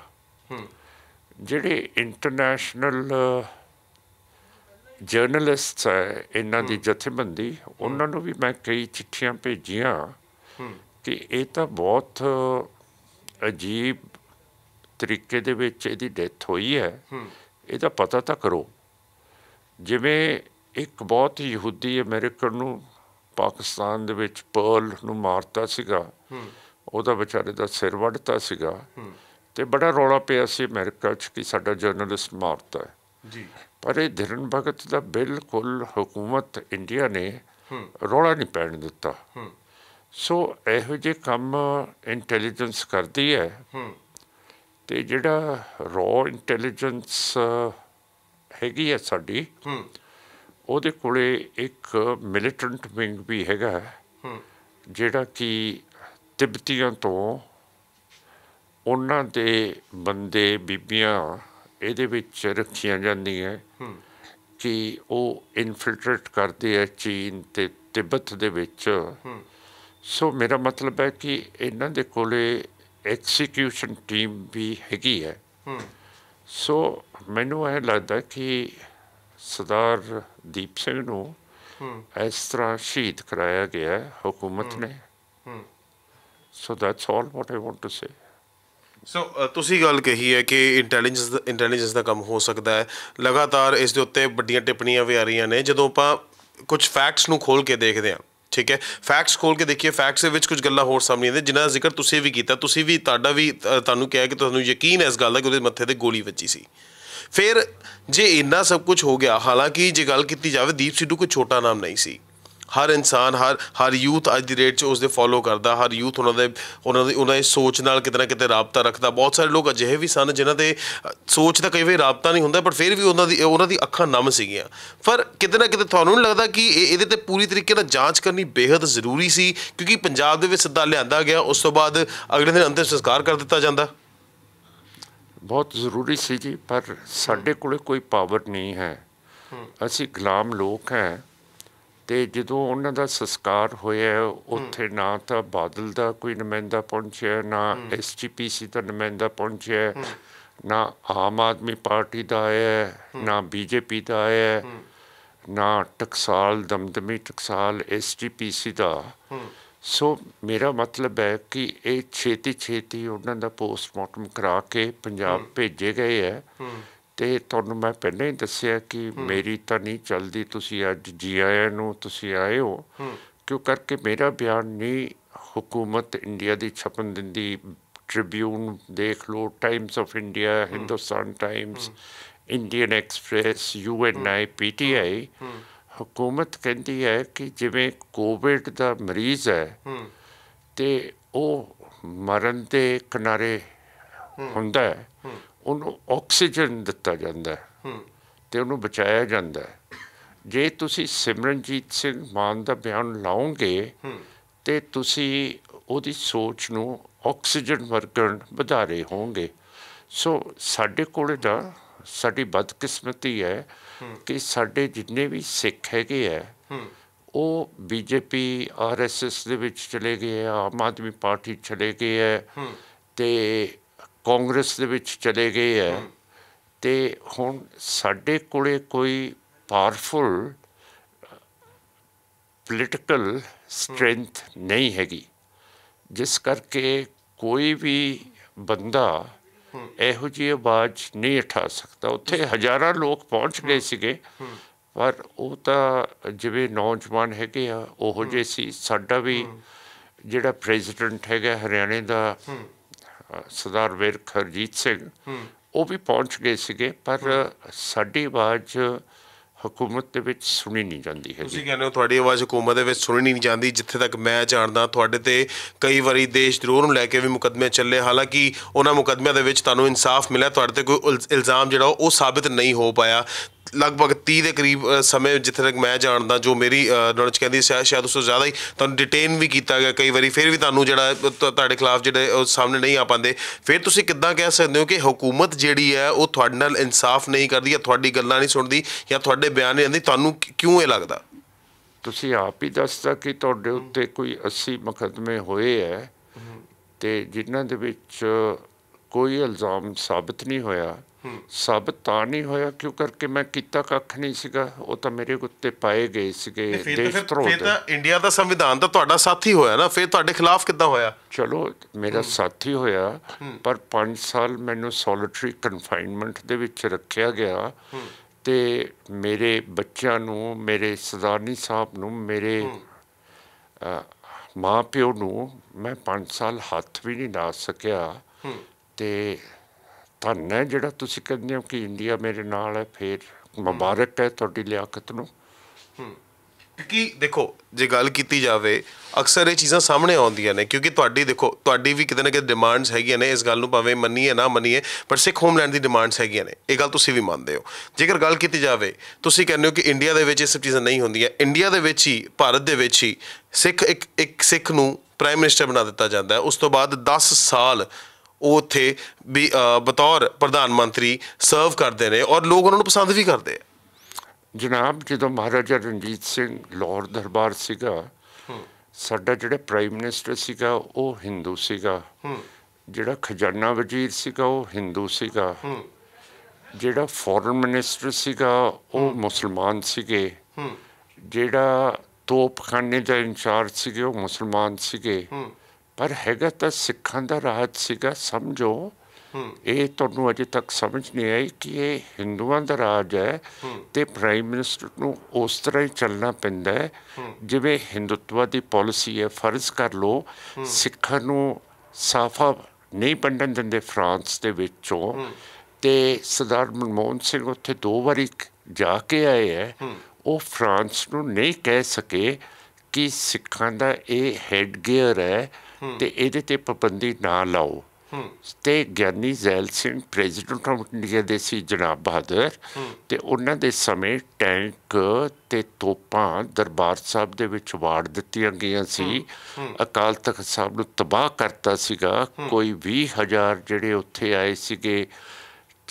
ਜਿਹੜੇ ਇੰਟਰਨੈਸ਼ਨਲ uh, ਜਰਨਲਿਸਟ ਇਹਨਾਂ ਦੀ ਜਥੇਬੰਦੀ ਉਹਨਾਂ ਨੂੰ ਵੀ ਮੈਂ ਕਈ ਚਿੱਠੀਆਂ ਭੇਜੀਆਂ ਕਿ ਇਹ ਤਾਂ ਬਹੁਤ ਅਜੀਬ ਤਰੀਕੇ ਦੇ ਵਿੱਚ ਇਹਦੀ ਡੈਥ ਹੋਈ ਹੈ ਇਹਦਾ ਪਤਾ ਤਾਂ ਕਰੋ ਜਿਵੇਂ ਇੱਕ ਬਹੁਤ ਯਹੂਦੀ ਅਮਰੀਕਨ ਨੂੰ ਪਾਕਿਸਤਾਨ ਦੇ ਵਿੱਚ ਪਰਲ ਨੂੰ ਮਾਰਤਾ ਸੀਗਾ ਉਹਦਾ ਵਿਚਾਰੇ ਦਾ ਸਿਰ ਵੱਢਤਾ ਸੀਗਾ ਤੇ ਬੜਾ ਰੌਲਾ ਪਿਆ ਸੀ ਅਮਰੀਕਾ 'ਚ ਕਿ ਸਾਡਾ ਜਰਨਲਿਸਟ ਮਾਰਤਾ ਹੈ ਜੀ ਪਰ ਇਹ ਧਿਰਨ ਭਗਤ ਦਾ ਬਿਲਕੁਲ ਹਕੂਮਤ ਇੰਡੀਆ ਨੇ ਰੌਲਾ ਨਹੀਂ ਪੈਣ ਦਿੱਤਾ ਸੋ ਇਹੋ ਜਿਹੇ ਕੰਮ ਇੰਟੈਲੀਜੈਂਸ ਕਰਦੀ ਹੈ ਤੇ ਜਿਹੜਾ ਰੋ ਇੰਟੈਲੀਜੈਂਸ ਹੈਗੀ ਹੈ ਸਾਡੀ ਉਹਦੇ ਕੋਲੇ ਇੱਕ ਮਿਲੀਟੈਂਟ ਵਿੰਗ ਵੀ ਹੈਗਾ ਜਿਹੜਾ ਕਿ ਤਿਬਤੀਆਂ ਤੋਂ ਉਹਨਾਂ ਦੇ ਬੰਦੇ ਬੀਬੀਆਂ ਇਹਦੇ ਵਿੱਚ ਰੱਖੀਆਂ ਜਾਂਦੀਆਂ ਕਿ ਉਹ ਇਨਫਿਲਟਰੇਟ ਕਰਦੇ ਆ ਚੀਨ ਤੇ ਤਿੱਬਤ ਦੇ ਵਿੱਚ ਸੋ ਮੇਰਾ ਮਤਲਬ ਹੈ ਕਿ ਇਹਨਾਂ ਦੇ ਕੋਲੇ ਐਕਸੀਕਿਊਸ਼ਨ ਟੀਮ ਵੀ ਹੈਗੀ ਹੈ ਸੋ ਮੈਨੂੰ ਇਹ ਲੱਗਦਾ ਕਿ ਸਰਦਾਰ ਦੀਪ ਸਿੰਘ ਨੂੰ ਇਸ ਤਰ੍ਹਾਂ ਸ਼ਹੀਦ ਕਰਾਇਆ ਗਿਆ ਹਕੂਮਤ ਨੇ so that's all what I want to say so ਤੁਸੀਂ ਗੱਲ ਕਹੀ ਹੈ ਕਿ ਇੰਟੈਲੀਜੈਂਸ ਇੰਟੈਲੀਜੈਂਸ ਦਾ ਕੰਮ ਹੋ ਸਕਦਾ ਹੈ ਲਗਾਤਾਰ ਇਸ ਦੇ ਉੱਤੇ ਵੱਡੀਆਂ ਟਿੱਪਣੀਆਂ ਵੀ ਆ ਰਹੀਆਂ ਨੇ ਜਦੋਂ ਆਪਾਂ ਕੁਝ ਫੈਕਟਸ ਨੂੰ ਖੋਲ ਕੇ ਦੇਖਦੇ ਹਾਂ ਠੀਕ ਹੈ ਫੈਕਟਸ ਖੋਲ ਕੇ ਦੇਖੀਏ ਫੈਕਟਸ ਦੇ ਵਿੱਚ ਕੁਝ ਗੱਲਾਂ ਹੋਰ ਸਾਹਮਣੇ ਆਉਂਦੇ ਜਿਨ੍ਹਾਂ ਦਾ ਜ਼ਿਕਰ ਤੁਸੀਂ ਵੀ ਕੀਤਾ ਤੁਸੀਂ ਵੀ ਤੁਹਾਡਾ ਵੀ ਤੁਹਾਨੂੰ ਕਿਹਾ ਕਿ ਤੁਹਾਨੂੰ ਯਕੀਨ ਹੈ ਇਸ ਗੱਲ ਦਾ ਕਿ ਉਹਦੇ ਮੱਥੇ ਤੇ ਗੋਲੀ ਵੱਜੀ ਸੀ ਫਿਰ ਜੇ ਇੰਨਾ ਸਭ ਕੁਝ ਹੋ ਗਿਆ ਹਾਲਾਂਕਿ ਜੇ ਗੱਲ ਕੀਤੀ ਜਾਵੇ ਦੀਪ ਸਿੱਧੂ ਕੋਈ ਛੋਟਾ ਨਾਮ ਨਹੀਂ ਸੀ ਹਰ ਇਨਸਾਨ ਹਰ ਹਰ ਯੂਥ ਅੱਜ ਦੀ ਰੇਟ 'ਚ ਉਸ ਦੇ ਫੋਲੋ ਕਰਦਾ ਹਰ ਯੂਥ ਉਹਨਾਂ ਦੇ ਉਹਨਾਂ ਦੀ ਉਹਨਾਂ ਦੀ ਸੋਚ ਨਾਲ ਕਿਤੇ ਨਾ ਕਿਤੇ ਰਾਬਤਾ ਰੱਖਦਾ ਬਹੁਤ ਸਾਰੇ ਲੋਕ ਅਜਿਹੇ ਵੀ ਸਨ ਜਿਨ੍ਹਾਂ ਦੇ ਸੋਚ ਦਾ ਕਈ ਵੇ ਰਾਬਤਾ ਨਹੀਂ ਹੁੰਦਾ ਪਰ ਫਿਰ ਵੀ ਉਹਨਾਂ ਦੀ ਉਹਨਾਂ ਦੀ ਅੱਖਾਂ ਨਮ ਸੀਗੀਆਂ ਪਰ ਕਿਤੇ ਨਾ ਕਿਤੇ ਤੁਹਾਨੂੰ ਨਹੀਂ ਲੱਗਦਾ ਕਿ ਇਹ ਇਹਦੇ ਤੇ ਪੂਰੀ ਤਰੀਕੇ ਨਾਲ ਜਾਂਚ ਕਰਨੀ ਬੇਹਦ ਜ਼ਰੂਰੀ ਸੀ ਕਿਉਂਕਿ ਪੰਜਾਬ ਦੇ ਵਿੱਚ ਸਿੱਧਾ ਲਿਆਂਦਾ ਗਿਆ ਉਸ ਤੋਂ ਬਾਅਦ ਅਗਲੇ ਦਿਨ ਅੰਤਿਮ ਸੰਸਕਾਰ ਕਰ ਦਿੱਤਾ ਜਾਂਦਾ ਬਹੁਤ ਜ਼ਰੂਰੀ ਸੀ ਜੀ ਪਰ ਸਾਡੇ ਕੋਲੇ ਕੋਈ ਪਾਵਰ ਨਹੀਂ ਹੈ ਅਸੀਂ ਗੁਲਾਮ ਲੋਕ ਹਾਂ ਤੇ ਜਦੋਂ ਉਹਨਾਂ ਦਾ ਸੰਸਕਾਰ ਹੋਇਆ ਉੱਥੇ ਨਾ ਤਾਂ ਬਾਦਲ ਦਾ ਕੋਈ ਨਮੈਂਦਾ ਪਹੁੰਚਿਆ ਨਾ ਐਸਜੀਪੀਸੀ ਦਾ ਨਮੈਂਦਾ ਪਹੁੰਚਿਆ ਨਾ ਆਮ ਆਦਮੀ ਪਾਰਟੀ ਦਾ ਆਇਆ ਨਾ ਬੀਜੇਪੀ ਦਾ ਆਇਆ ਨਾ ਟਕਸਾਲ ਦਮਦਮੀ ਟਕਸਾਲ ਐਸਜੀਪੀਸੀ ਦਾ ਸੋ ਮੇਰਾ ਮਤਲਬ ਹੈ ਕਿ ਇਹ ਛੇਤੀ ਛੇਤੀ ਉਹਨਾਂ ਦਾ ਪੋਸਟਮਾਰਟਮ ਕਰਾ ਕੇ ਪੰਜਾਬ ਭੇਜੇ ਗਏ ਹੈ ਤੇ ਤੁਹਾਨੂੰ ਮੈਂ ਪਹਿਲਾਂ ਹੀ ਦੱਸਿਆ ਕਿ ਮੇਰੀ ਤਾਂ ਨਹੀਂ ਚੱਲਦੀ ਤੁਸੀਂ ਅੱਜ ਜੀ ਆਇਆਂ ਨੂੰ ਤੁਸੀਂ ਆਏ ਹੋ ਕਿਉਂ ਕਰਕੇ ਮੇਰਾ ਬਿਆਨ ਨਹੀਂ ਹਕੂਮਤ ਇੰਡੀਆ ਦੀ ਛਪਨ ਦਿੰਦੀ ਟ੍ਰਿਬਿਊਨ ਦੇਖ ਲੋ Times of India Hindustan Times Indian Express UNI PTI ਹਕੂਮਤ ਕਹਿੰਦੀ ਹੈ ਕਿ ਜਿਵੇਂ ਕੋਵਿਡ ਦਾ ਮਰੀਜ਼ ਹੈ ਤੇ ਉਹ ਮਰਨ ਦੇ ਕਿਨਾਰੇ ਹੁੰਦਾ ਹੈ ਉਹਨੂੰ ਆਕਸੀਜਨ ਦਿੱਤਾ ਜਾਂਦਾ ਹੈ ਤੇ ਉਹਨੂੰ ਬਚਾਇਆ ਜਾਂਦਾ ਹੈ ਜੇ ਤੁਸੀਂ ਸਿਮਰਨਜੀਤ ਸਿੰਘ ਮਾਨ ਦਾ ਬਿਆਨ ਲਾਉਂਗੇ ਤੇ ਤੁਸੀਂ ਉਹਦੀ ਸੋਚ ਨੂੰ ਆਕਸੀਜਨ ਵਰਗਣ ਵਧਾ ਰਹੇ ਹੋਵੋਗੇ ਸੋ ਸਾਡੇ ਕੋਲ ਦਾ ਸਾਡੀ ਬਦਕਿਸਮਤੀ ਹੈ ਕਿ ਸਾਡੇ ਜਿੰਨੇ ਵੀ ਸਿੱਖ ਹੈਗੇ ਆ ਉਹ ਬੀਜੇਪੀ ਆਰਐਸਐਸ ਦੇ ਵਿੱਚ ਚਲੇ ਗਏ ਆ ਆਮ ਆਦਮੀ ਪਾਰਟੀ ਚਲੇ ਗਏ ਆ ਤੇ ਕਾਂਗਰਸ ਦੇ ਵਿੱਚ ਚਲੇ ਗਏ ਹੈ ਤੇ ਹੁਣ ਸਾਡੇ ਕੋਲੇ ਕੋਈ ਪਾਵਰਫੁਲ ਪੋਲੀਟੀਕਲ ਸਟਰੈਂਥ ਨਹੀਂ ਹੈਗੀ ਜਿਸ ਕਰਕੇ ਕੋਈ ਵੀ ਬੰਦਾ ਇਹੋ ਜਿਹੀ ਆਵਾਜ਼ ਨਹੀਂ ਉਠਾ ਸਕਦਾ ਉੱਥੇ ਹਜ਼ਾਰਾਂ ਲੋਕ ਪਹੁੰਚ ਗਏ ਸੀਗੇ ਪਰ ਉਹ ਤਾਂ ਜਿਵੇਂ ਨੌਜਵਾਨ ਹੈਗੇ ਆ ਉਹੋ ਜੇ ਸੀ ਸਾਡਾ ਵੀ ਜਿਹੜਾ ਪ੍ਰੈਜ਼ੀਡੈਂਟ ਹੈਗਾ ਹਰਿਆਣੇ ਦਾ ਸਰਦਾਰ ਵੀਰ ਖਰਜੀਤ ਸਿੰਘ ਉਹ ਵੀ ਪਹੁੰਚ ਗਏ ਸੀਗੇ ਪਰ ਸਾਡੀ ਆਵਾਜ਼ ਹਕੂਮਤ ਦੇ ਵਿੱਚ ਸੁਣੀ ਨਹੀਂ ਜਾਂਦੀ ਹੈ ਤੁਸੀਂ ਕਹਿੰਦੇ ਹੋ ਤੁਹਾਡੀ ਆਵਾਜ਼ ਹਕੂਮਤ ਦੇ ਵਿੱਚ ਸੁਣੀ ਨਹੀਂ ਜਾਂਦੀ ਜਿੱਥੇ ਤੱਕ ਮੈਂ ਜਾਣਦਾ ਤੁਹਾਡੇ ਤੇ ਕਈ ਵਾਰੀ ਦੇਸ਼ ਦਰੋਹ ਨੂੰ ਲੈ ਕੇ ਵੀ ਮੁਕਦਮੇ ਚੱਲੇ ਹਾਲਾਂਕਿ ਉਹਨਾਂ ਮੁਕਦਮਿਆਂ ਦੇ ਵਿੱਚ ਤੁਹਾਨੂੰ ਇਨਸਾਫ ਮਿਲਿਆ ਤੁਹਾਡੇ ਤੇ ਕੋਈ ਇਲਜ਼ਾਮ ਜਿਹੜਾ ਉਹ ਸਾਬਤ ਨਹੀਂ ਹੋ ਪਾਇਆ ਲਗਭਗ 30 ਦੇ ਕਰੀਬ ਸਮੇਂ ਜਿੱਥੇ ਤੱਕ ਮੈਂ ਜਾਣਦਾ ਜੋ ਮੇਰੀ ਨੌਲੇਜ ਕਹਿੰਦੀ ਸ਼ਾਇਦ ਸ਼ਾਇਦ ਉਸ ਤੋਂ ਜ਼ਿਆਦਾ ਹੀ ਤੁਹਾਨੂੰ ਡਿਟੇਨ ਵੀ ਕੀਤਾ ਗਿਆ ਕਈ ਵਾਰੀ ਫਿਰ ਵੀ ਤੁਹਾਨੂੰ ਜਿਹੜਾ ਤੁਹਾਡੇ ਖਿਲਾਫ ਜਿਹੜੇ ਉਹ ਸਾਹਮਣੇ ਨਹੀਂ ਆ ਪਾਉਂਦੇ ਫਿਰ ਤੁਸੀਂ ਕਿੱਦਾਂ ਕਹਿ ਸਕਦੇ ਹੋ ਕਿ ਹਕੂਮਤ ਜਿਹੜੀ ਹੈ ਉਹ ਤੁਹਾਡੇ ਨਾਲ ਇਨਸਾਫ ਨਹੀਂ ਕਰਦੀ ਜਾਂ ਤੁਹਾਡੀ ਗੱਲਾਂ ਨਹੀਂ ਸੁਣਦੀ ਜਾਂ ਤੁਹਾਡੇ ਬਿਆਨ ਨਹੀਂ ਆਂਦੀ ਤੁਹਾਨੂੰ ਕਿਉਂ ਇਹ ਲੱਗਦਾ ਤੁਸੀਂ ਆਪ ਹੀ ਦੱਸਦਾ ਕਿ ਤੁਹਾਡੇ ਉੱਤੇ ਕੋਈ 80 ਮੁਕਦਮੇ ਹੋਏ ਐ ਤੇ ਜਿਨ੍ਹਾਂ ਦੇ ਵਿੱਚ ਕੋਈ ਇਲਜ਼ਾਮ ਸਾਬਤ ਨਹੀਂ ਹੋਇਆ ਸਾਬਤ ਤਾਂ ਨਹੀਂ ਹੋਇਆ ਕਿਉਂ ਕਰਕੇ ਮੈਂ ਕੀਤਾ ਕੱਖ ਨਹੀਂ ਸੀਗਾ ਉਹ ਤਾਂ ਮੇਰੇ ਉੱਤੇ ਪਾਏ ਗਏ ਸੀਗੇ ਦੇਸ਼ ਧਰੋਹ ਫਿਰ ਤਾਂ ਇੰਡੀਆ ਦਾ ਸੰਵਿਧਾਨ ਤਾਂ ਤੁਹਾਡਾ ਸਾਥੀ ਹੋਇਆ ਨਾ ਫਿਰ ਤੁਹਾਡੇ ਖਿਲਾਫ ਕਿੱਦਾਂ ਹੋਇਆ ਚਲੋ ਮੇਰਾ ਸਾਥੀ ਹੋਇਆ ਪਰ 5 ਸਾਲ ਮੈਨੂੰ ਸੋਲਿਟਰੀ ਕਨਫਾਈਨਮੈਂਟ ਦੇ ਵਿੱਚ ਰੱਖਿਆ ਗਿਆ ਤੇ ਮੇਰੇ ਬੱਚਿਆਂ ਨੂੰ ਮੇਰੇ ਸਰਦਾਰਨੀ ਸਾਹਿਬ ਨੂੰ ਮੇਰੇ ਮਾਂ ਪਿਓ ਨੂੰ ਮੈਂ 5 ਸਾਲ ਹੱਥ ਵੀ ਨਹੀਂ ਲਾ ਸਕਿਆ ਤੇ ਧੰਨ ਹੈ ਜਿਹੜਾ ਤੁਸੀਂ ਕਹਿੰਦੇ ਹੋ ਕਿ ਇੰਡੀਆ ਮੇਰੇ ਨਾਲ ਹੈ ਫੇਰ ਮੁਬਾਰਕ ਹੈ ਤੁਹਾਡੀ ਲਿਆਕਤ ਨੂੰ ਕਿ ਦੇਖੋ ਜੇ ਗੱਲ ਕੀਤੀ ਜਾਵੇ ਅਕਸਰ ਇਹ ਚੀਜ਼ਾਂ ਸਾਹਮਣੇ ਆਉਂਦੀਆਂ ਨੇ ਕਿਉਂਕਿ ਤੁਹਾਡੀ ਦੇਖੋ ਤੁਹਾਡੀ ਵੀ ਕਿਤੇ ਨਾ ਕਿਤੇ ਡਿਮਾਂਡਸ ਹੈਗੀਆਂ ਨੇ ਇਸ ਗੱਲ ਨੂੰ ਭਾਵੇਂ ਮੰਨੀਏ ਨਾ ਮੰਨੀਏ ਪਰ ਸਿੱਖ ਹੋਮਲੈਂਡ ਦੀ ਡਿਮਾਂਡਸ ਹੈਗੀਆਂ ਨੇ ਇਹ ਗੱਲ ਤੁਸੀਂ ਵੀ ਮੰਨਦੇ ਹੋ ਜੇਕਰ ਗੱਲ ਕੀਤੀ ਜਾਵੇ ਤੁਸੀਂ ਕਹਿੰਦੇ ਹੋ ਕਿ ਇੰਡੀਆ ਦੇ ਵਿੱਚ ਇਹ ਸਭ ਚੀਜ਼ਾਂ ਨਹੀਂ ਹੁੰਦੀਆਂ ਇੰਡੀਆ ਦੇ ਵਿੱਚ ਹੀ ਭਾਰਤ ਦੇ ਵਿੱਚ ਹੀ ਸਿੱਖ ਇੱਕ ਇੱਕ ਸਿੱਖ ਨੂੰ ਪ੍ਰਾਈਮ ਮਿਨਿਸਟਰ ਬਣਾ ਦਿੱਤਾ ਜਾਂਦਾ ਹੈ ਉਸ ਤੋਂ ਬਾਅਦ 10 ਸਾਲ ਉਹ ਉੱਥੇ ਵੀ ਬਤੌਰ ਪ੍ਰਧਾਨ ਮੰਤਰੀ ਸਰਵ ਕਰਦੇ ਨੇ ਔਰ ਲੋਕ ਉਹਨਾਂ ਨੂੰ ਪਸੰਦ ਵੀ ਕਰਦੇ ਆ ਜਨਾਬ ਜਦੋਂ ਮਹਾਰਾਜਾ ਰਣਜੀਤ ਸਿੰਘ ਲਾਹੌਰ ਦਰਬਾਰ ਸੀਗਾ ਸਾਡਾ ਜਿਹੜਾ ਪ੍ਰਾਈਮ ਮਿਨਿਸਟਰ ਸੀਗਾ ਉਹ ਹਿੰਦੂ ਸੀਗਾ ਜਿਹੜਾ ਖਜ਼ਾਨਾ ਵਜ਼ੀਰ ਸੀਗਾ ਉਹ ਹਿੰਦੂ ਸੀਗਾ ਜਿਹੜਾ ਫੋਰਨ ਮਿਨਿਸਟਰ ਸੀਗਾ ਉਹ ਮੁਸਲਮਾਨ ਸੀਗੇ ਜਿਹੜਾ ਤੋਪਖਾਨੇ ਦਾ ਇੰਚਾਰਜ ਸੀਗੇ ਉਹ ਮੁਸਲਮਾਨ ਸੀਗੇ ਪਰ ਹੈਗਾ ਤਾਂ ਸਿੱਖਾਂ ਦਾ ਰਾਜ ਸੀਗਾ ਸਮਝੋ ਇਹ ਤੁਹਾਨੂੰ ਅਜੇ ਤੱਕ ਸਮਝ ਨਹੀਂ ਆਈ ਕਿ ਇਹ ਹਿੰਦੂਆਂ ਦਾ ਰਾਜ ਹੈ ਤੇ ਪ੍ਰਾਈਮ ਮਿਨਿਸਟਰ ਨੂੰ ਉਸ ਤਰ੍ਹਾਂ ਹੀ ਚੱਲਣਾ ਪੈਂਦਾ ਹੈ ਜਿਵੇਂ ਹਿੰਦੂਤਵਾ ਦੀ ਪਾਲਿਸੀ ਹੈ ਫਰਜ਼ ਕਰ ਲੋ ਸਿੱਖਾਂ ਨੂੰ ਸਾਫਾ ਨਹੀਂ ਵੰਡਣ ਦਿੰਦੇ ਫਰਾਂਸ ਦੇ ਵਿੱਚੋਂ ਤੇ ਸਰਦਾਰ ਮਨਮੋਹਨ ਸਿੰਘ ਉੱਥੇ ਦੋ ਵਾਰੀ ਜਾ ਕੇ ਆਏ ਹੈ ਉਹ ਫਰਾਂਸ ਨੂੰ ਨਹੀਂ ਕਹਿ ਸਕੇ ਕਿ ਸਿੱਖਾਂ ਦਾ ਇਹ ਹੈਡ ਗੇਅਰ ਹੈ ਤੇ ਇਹਦੇ ਤੇ ਪਾਬੰਦੀ ਨਾ ਲਾਓ ਤੇ Giani Zail Singh president of India ਦੇ ਸੀ ਜਨਾਬ ਬਹਾਦਰ ਤੇ ਉਹਨਾਂ ਦੇ ਸਮੇਂ ਟੈਂਕ ਤੇ ਤੋਪਾਂ ਦਰਬਾਰ ਸਾਹਿਬ ਦੇ ਵਿੱਚ ਵਾੜ ਦਿੱਤੀਆਂ ਗਈਆਂ ਸੀ ਅਕਾਲ ਤਖਤ ਸਾਹਿਬ ਨੂੰ ਤਬਾਹ ਕਰਤਾ ਸੀਗਾ ਕੋਈ 20000 ਜਿਹੜੇ ਉੱਥੇ ਆਏ ਸੀਗੇ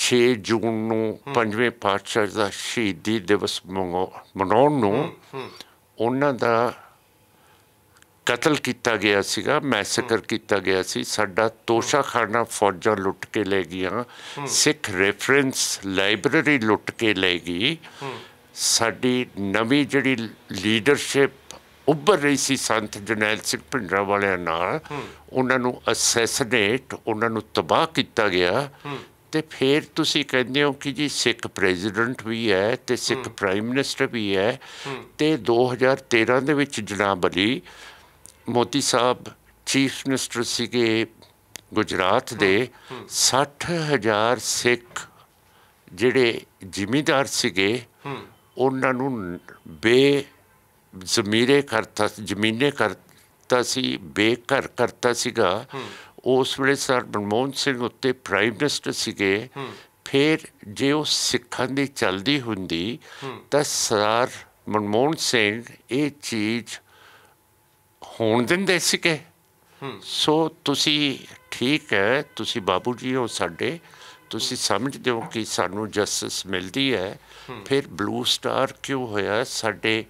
6 ਜੂਨ ਨੂੰ ਪੰਜਵੇਂ ਪਾਤਸ਼ਾਹ ਦਾ ਸ਼ਹੀਦੀ ਦਿਵਸ ਮਨਾਉਣ ਨੂੰ ਉਹਨਾਂ ਦਾ ਕਤਲ ਕੀਤਾ ਗਿਆ ਸੀਗਾ ਮੈਸੇਕਰ ਕੀਤਾ ਗਿਆ ਸੀ ਸਾਡਾ ਤੋਸ਼ਾਖਾਨਾ ਫੌਜਾਂ ਲੁੱਟ ਕੇ ਲੈ ਗਈਆਂ ਸਿੱਖ ਰੈਫਰੈਂਸ ਲਾਇਬ੍ਰੇਰੀ ਲੁੱਟ ਕੇ ਲੈ ਗਈ ਸਾਡੀ ਨਵੀਂ ਜਿਹੜੀ ਲੀਡਰਸ਼ਿਪ ਉੱਭਰ ਰਹੀ ਸੀ ਸੰਤ ਜਨੈਲ ਸਿੰਘ ਭਿੰਡਰਾ ਵਾਲਿਆਂ ਨਾਲ ਉਹਨਾਂ ਨੂੰ ਅਸੈਸਿਨੇਟ ਉਹਨਾਂ ਨੂੰ ਤਬਾਹ ਕੀਤਾ ਗਿਆ ਤੇ ਫਿਰ ਤੁਸੀਂ ਕਹਿੰਦੇ ਹੋ ਕਿ ਜੀ ਸਿੱਖ ਪ੍ਰੈਜ਼ੀਡੈਂਟ ਵੀ ਹੈ ਤੇ ਸਿੱਖ ਪ੍ਰਾਈਮ ਮਿਨਿਸਟਰ ਵੀ ਹੈ ਤੇ 2013 ਦੇ ਵਿੱਚ ਜਨਾਬ ਅਲੀ ਮੋਦੀ ਸਾਹਿਬ ਚੀਫ ਮਿਨਿਸਟਰ ਸੀਗੇ ਗੁਜਰਾਤ ਦੇ 60000 ਸਿੱਖ ਜਿਹੜੇ ਜ਼ਿਮੀਦਾਰ ਸੀਗੇ ਉਹਨਾਂ ਨੂੰ ਬੇ ਜ਼ਮੀਰੇ ਕਰਤਾ ਜ਼ਮੀਨੇ ਕਰਤਾ ਸੀ ਬੇਕਰ ਕਰਤਾ ਸੀਗਾ ਉਸ ਵੇਲੇ ਸਰ ਮਨਮੋਹਨ ਸਿੰਘ ਉੱਤੇ ਪ੍ਰਾਈਮ ਮਿਨਿਸਟਰ ਸੀਗੇ ਫਿਰ ਜੇ ਉਹ ਸਿੱਖਾਂ ਦੀ ਚਲਦੀ ਹੁੰਦੀ ਤਾਂ ਸਰ ਮਨਮੋਹਨ ਸਿੰਘ ਇਹ ਚੀਜ਼ ਹੋਣ ਦਿੰਦੇ ਸੀਗੇ ਸੋ ਤੁਸੀਂ ਠੀਕ ਹੈ ਤੁਸੀਂ ਬਾਬੂ ਜੀ ਹੋ ਸਾਡੇ ਤੁਸੀਂ ਸਮਝਦੇ ਹੋ ਕਿ ਸਾਨੂੰ ਜਸਟਿਸ ਮਿਲਦੀ ਹੈ ਫਿਰ ਬਲੂ ਸਟਾਰ ਕਿਉਂ ਹੋਇਆ ਸਾਡੇ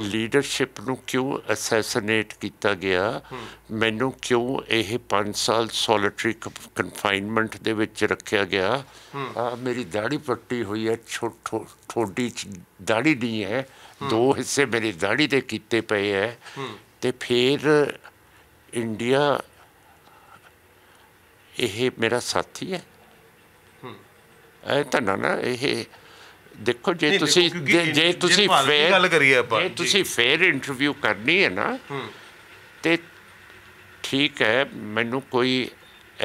ਲੀਡਰਸ਼ਿਪ ਨੂੰ ਕਿਉਂ ਅਸੈਸਿਨੇਟ ਕੀਤਾ ਗਿਆ ਮੈਨੂੰ ਕਿਉਂ ਇਹ 5 ਸਾਲ ਸੋਲਿਟਰੀ ਕਨਫਾਈਨਮੈਂਟ ਦੇ ਵਿੱਚ ਰੱਖਿਆ ਗਿਆ ਆ ਮੇਰੀ ਦਾੜੀ ਪੱਟੀ ਹੋਈ ਹੈ ਛੋਟੋ ਥੋੜੀ ਦਾੜੀ ਨਹੀਂ ਹੈ ਦੋ ਹਿੱਸੇ ਮੇਰੀ ਦਾੜੀ ਦੇ ਕੀਤੇ ਪਏ ਹੈ ਤੇ ਫਿਰ ਇੰਡੀਆ ਇਹ ਮੇਰਾ ਸਾਥੀ ਹੈ ਇਹ ਤਾਂ ਨਾ ਇਹ ਦੇਖੋ ਜੇ ਤੁਸੀਂ ਜੇ ਤੁਸੀਂ ਫੇਰ ਗੱਲ ਕਰੀਏ ਆਪਾਂ ਜੇ ਤੁਸੀਂ ਫੇਰ ਇੰਟਰਵਿਊ ਕਰਨੀ ਹੈ ਨਾ ਤੇ ਠੀਕ ਹੈ ਮੈਨੂੰ ਕੋਈ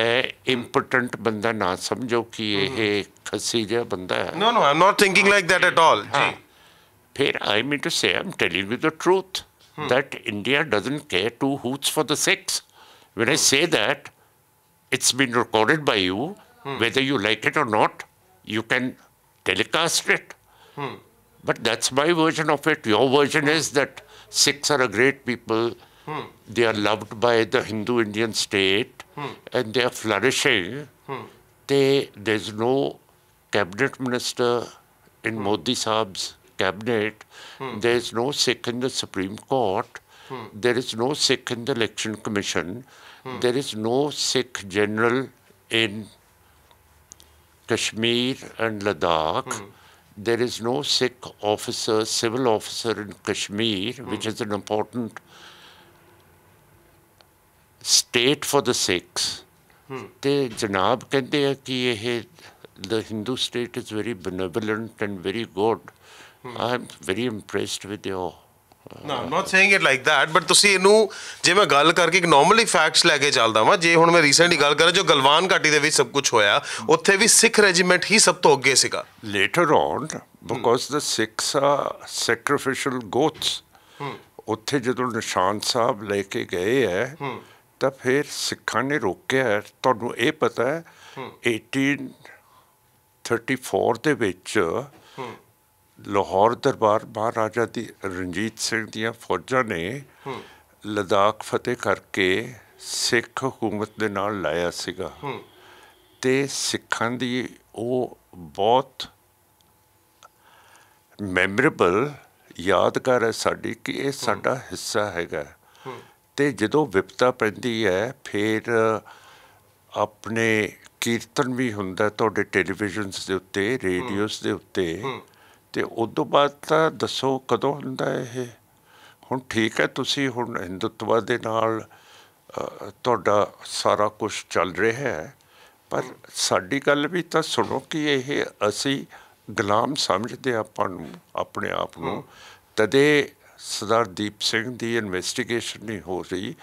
ਐ ਇੰਪੋਰਟੈਂਟ ਬੰਦਾ ਨਾ ਸਮਝੋ ਕਿ ਇਹ ਖੱਸੀ ਜਿਹਾ ਬੰਦਾ ਹੈ no no I'm not thinking like that at all ਜੀ ਫਿਰ I mean to say I'm telling you the truth hmm. that India doesn't care two hoots for the sex. When hmm. I say that, it's been recorded by you, hmm. whether you like it or not, you can telecast it. Hmm. But that's my version of it. Your version is that Sikhs are a great people. Hmm. They are loved by the Hindu Indian state and they are flourishing. They, there's no cabinet minister in Modi Saab's cabinet. Hmm. There is no Sikh in the Supreme Court. Hmm. There is no Sikh in the Election Commission. Hmm. There is no Sikh general in Kashmir and Ladakh. Hmm. There is no Sikh officer, civil officer in Kashmir, hmm. which is an important state for the Sikhs. ਤੇ ਜਨਾਬ ਕਹਿੰਦੇ ਆ ਕਿ ਇਹ the Hindu state is very benevolent and very good. I'm very impressed with your ਨਾ I'm not saying it like that but ਤੁਸੀਂ ਇਹਨੂੰ ਜੇ ਮੈਂ ਗੱਲ ਕਰਕੇ ਇੱਕ ਨਾਰਮਲੀ ਫੈਕਟਸ ਲੈ ਕੇ ਚੱਲਦਾ ਵਾਂ ਜੇ ਹੁਣ ਮੈਂ ਰੀਸੈਂਟਲੀ ਗੱਲ ਕਰਾਂ ਜੋ ਗਲਵਾਨ ਘਾਟੀ ਦੇ ਵਿੱਚ ਸਭ ਕੁਝ ਹੋਇਆ ਉੱਥੇ ਵੀ ਸਿੱਖ ਰੈਜੀਮੈਂਟ ਹੀ ਸਭ ਤੋਂ ਅੱਗੇ ਸੀਗਾ later on because the Sikhs are sacrificial ਗੋਟਸ ਉੱਥੇ ਜਦੋਂ ਨਿਸ਼ਾਨ ਸਾਹਿਬ ਲੈ ਕੇ ਗਏ ਹੈ ਤਾਂ ਫਿਰ ਸਿੱਖਾਂ ਨੇ ਰੋਕਿਆ ਤੁਹਾਨੂੰ ਇਹ ਪਤਾ ਹੈ 1834 ਦੇ ਵਿੱਚ ਲਾਹੌਰ ਦਰਬਾਰ ਮਹਾਰਾਜਾ ਦੀ ਰਣਜੀਤ ਸਿੰਘ ਦੀਆਂ ਫੌਜਾਂ ਨੇ ਲਦਾਖ ਫਤਿਹ ਕਰਕੇ ਸਿੱਖ ਹਕੂਮਤ ਦੇ ਨਾਲ ਲਾਇਆ ਸੀਗਾ ਤੇ ਸਿੱਖਾਂ ਦੀ ਉਹ ਬਹੁਤ ਮੈਮਰੇਬਲ ਯਾਦਗਾਰ ਹੈ ਸਾਡੀ ਕਿ ਇਹ ਸਾਡਾ ਹਿੱਸਾ ਹੈਗਾ ਤੇ ਜਦੋਂ ਵਿਪਤਾ ਪੈਂਦੀ ਹੈ ਫਿਰ ਆਪਣੇ ਕੀਰਤਨ ਵੀ ਹੁੰਦਾ ਤੁਹਾਡੇ ਟੈਲੀਵਿਜ਼ਨਸ ਦੇ ਉੱਤੇ ਰੇਡੀਓਸ ਦੇ ਉੱਤੇ ਤੇ ਉਸ ਤੋਂ ਬਾਅਦ ਤਾਂ ਦੱਸੋ ਕਦੋਂ ਹੁੰਦਾ ਇਹ ਹੁਣ ਠੀਕ ਹੈ ਤੁਸੀਂ ਹੁਣ ਹਿੰਦੁੱਤਵਾ ਦੇ ਨਾਲ ਤੁਹਾਡਾ ਸਾਰਾ ਕੁਝ ਚੱਲ ਰਿਹਾ ਹੈ ਪਰ ਸਾਡੀ ਗੱਲ ਵੀ ਤਾਂ ਸੁਣੋ ਕਿ ਇਹ ਅਸੀਂ ਗੁਲਾਮ ਸਮਝਦੇ ਆਪਾਂ ਨੂੰ ਆਪਣੇ ਆਪ ਨੂੰ ਤਦੇ ਸਰਦਾਰ ਦੀਪ ਸਿੰਘ ਦੀ ਇਨਵੈਸਟੀਗੇਸ਼ਨ ਨਹੀਂ ਹੋ ਰਹੀ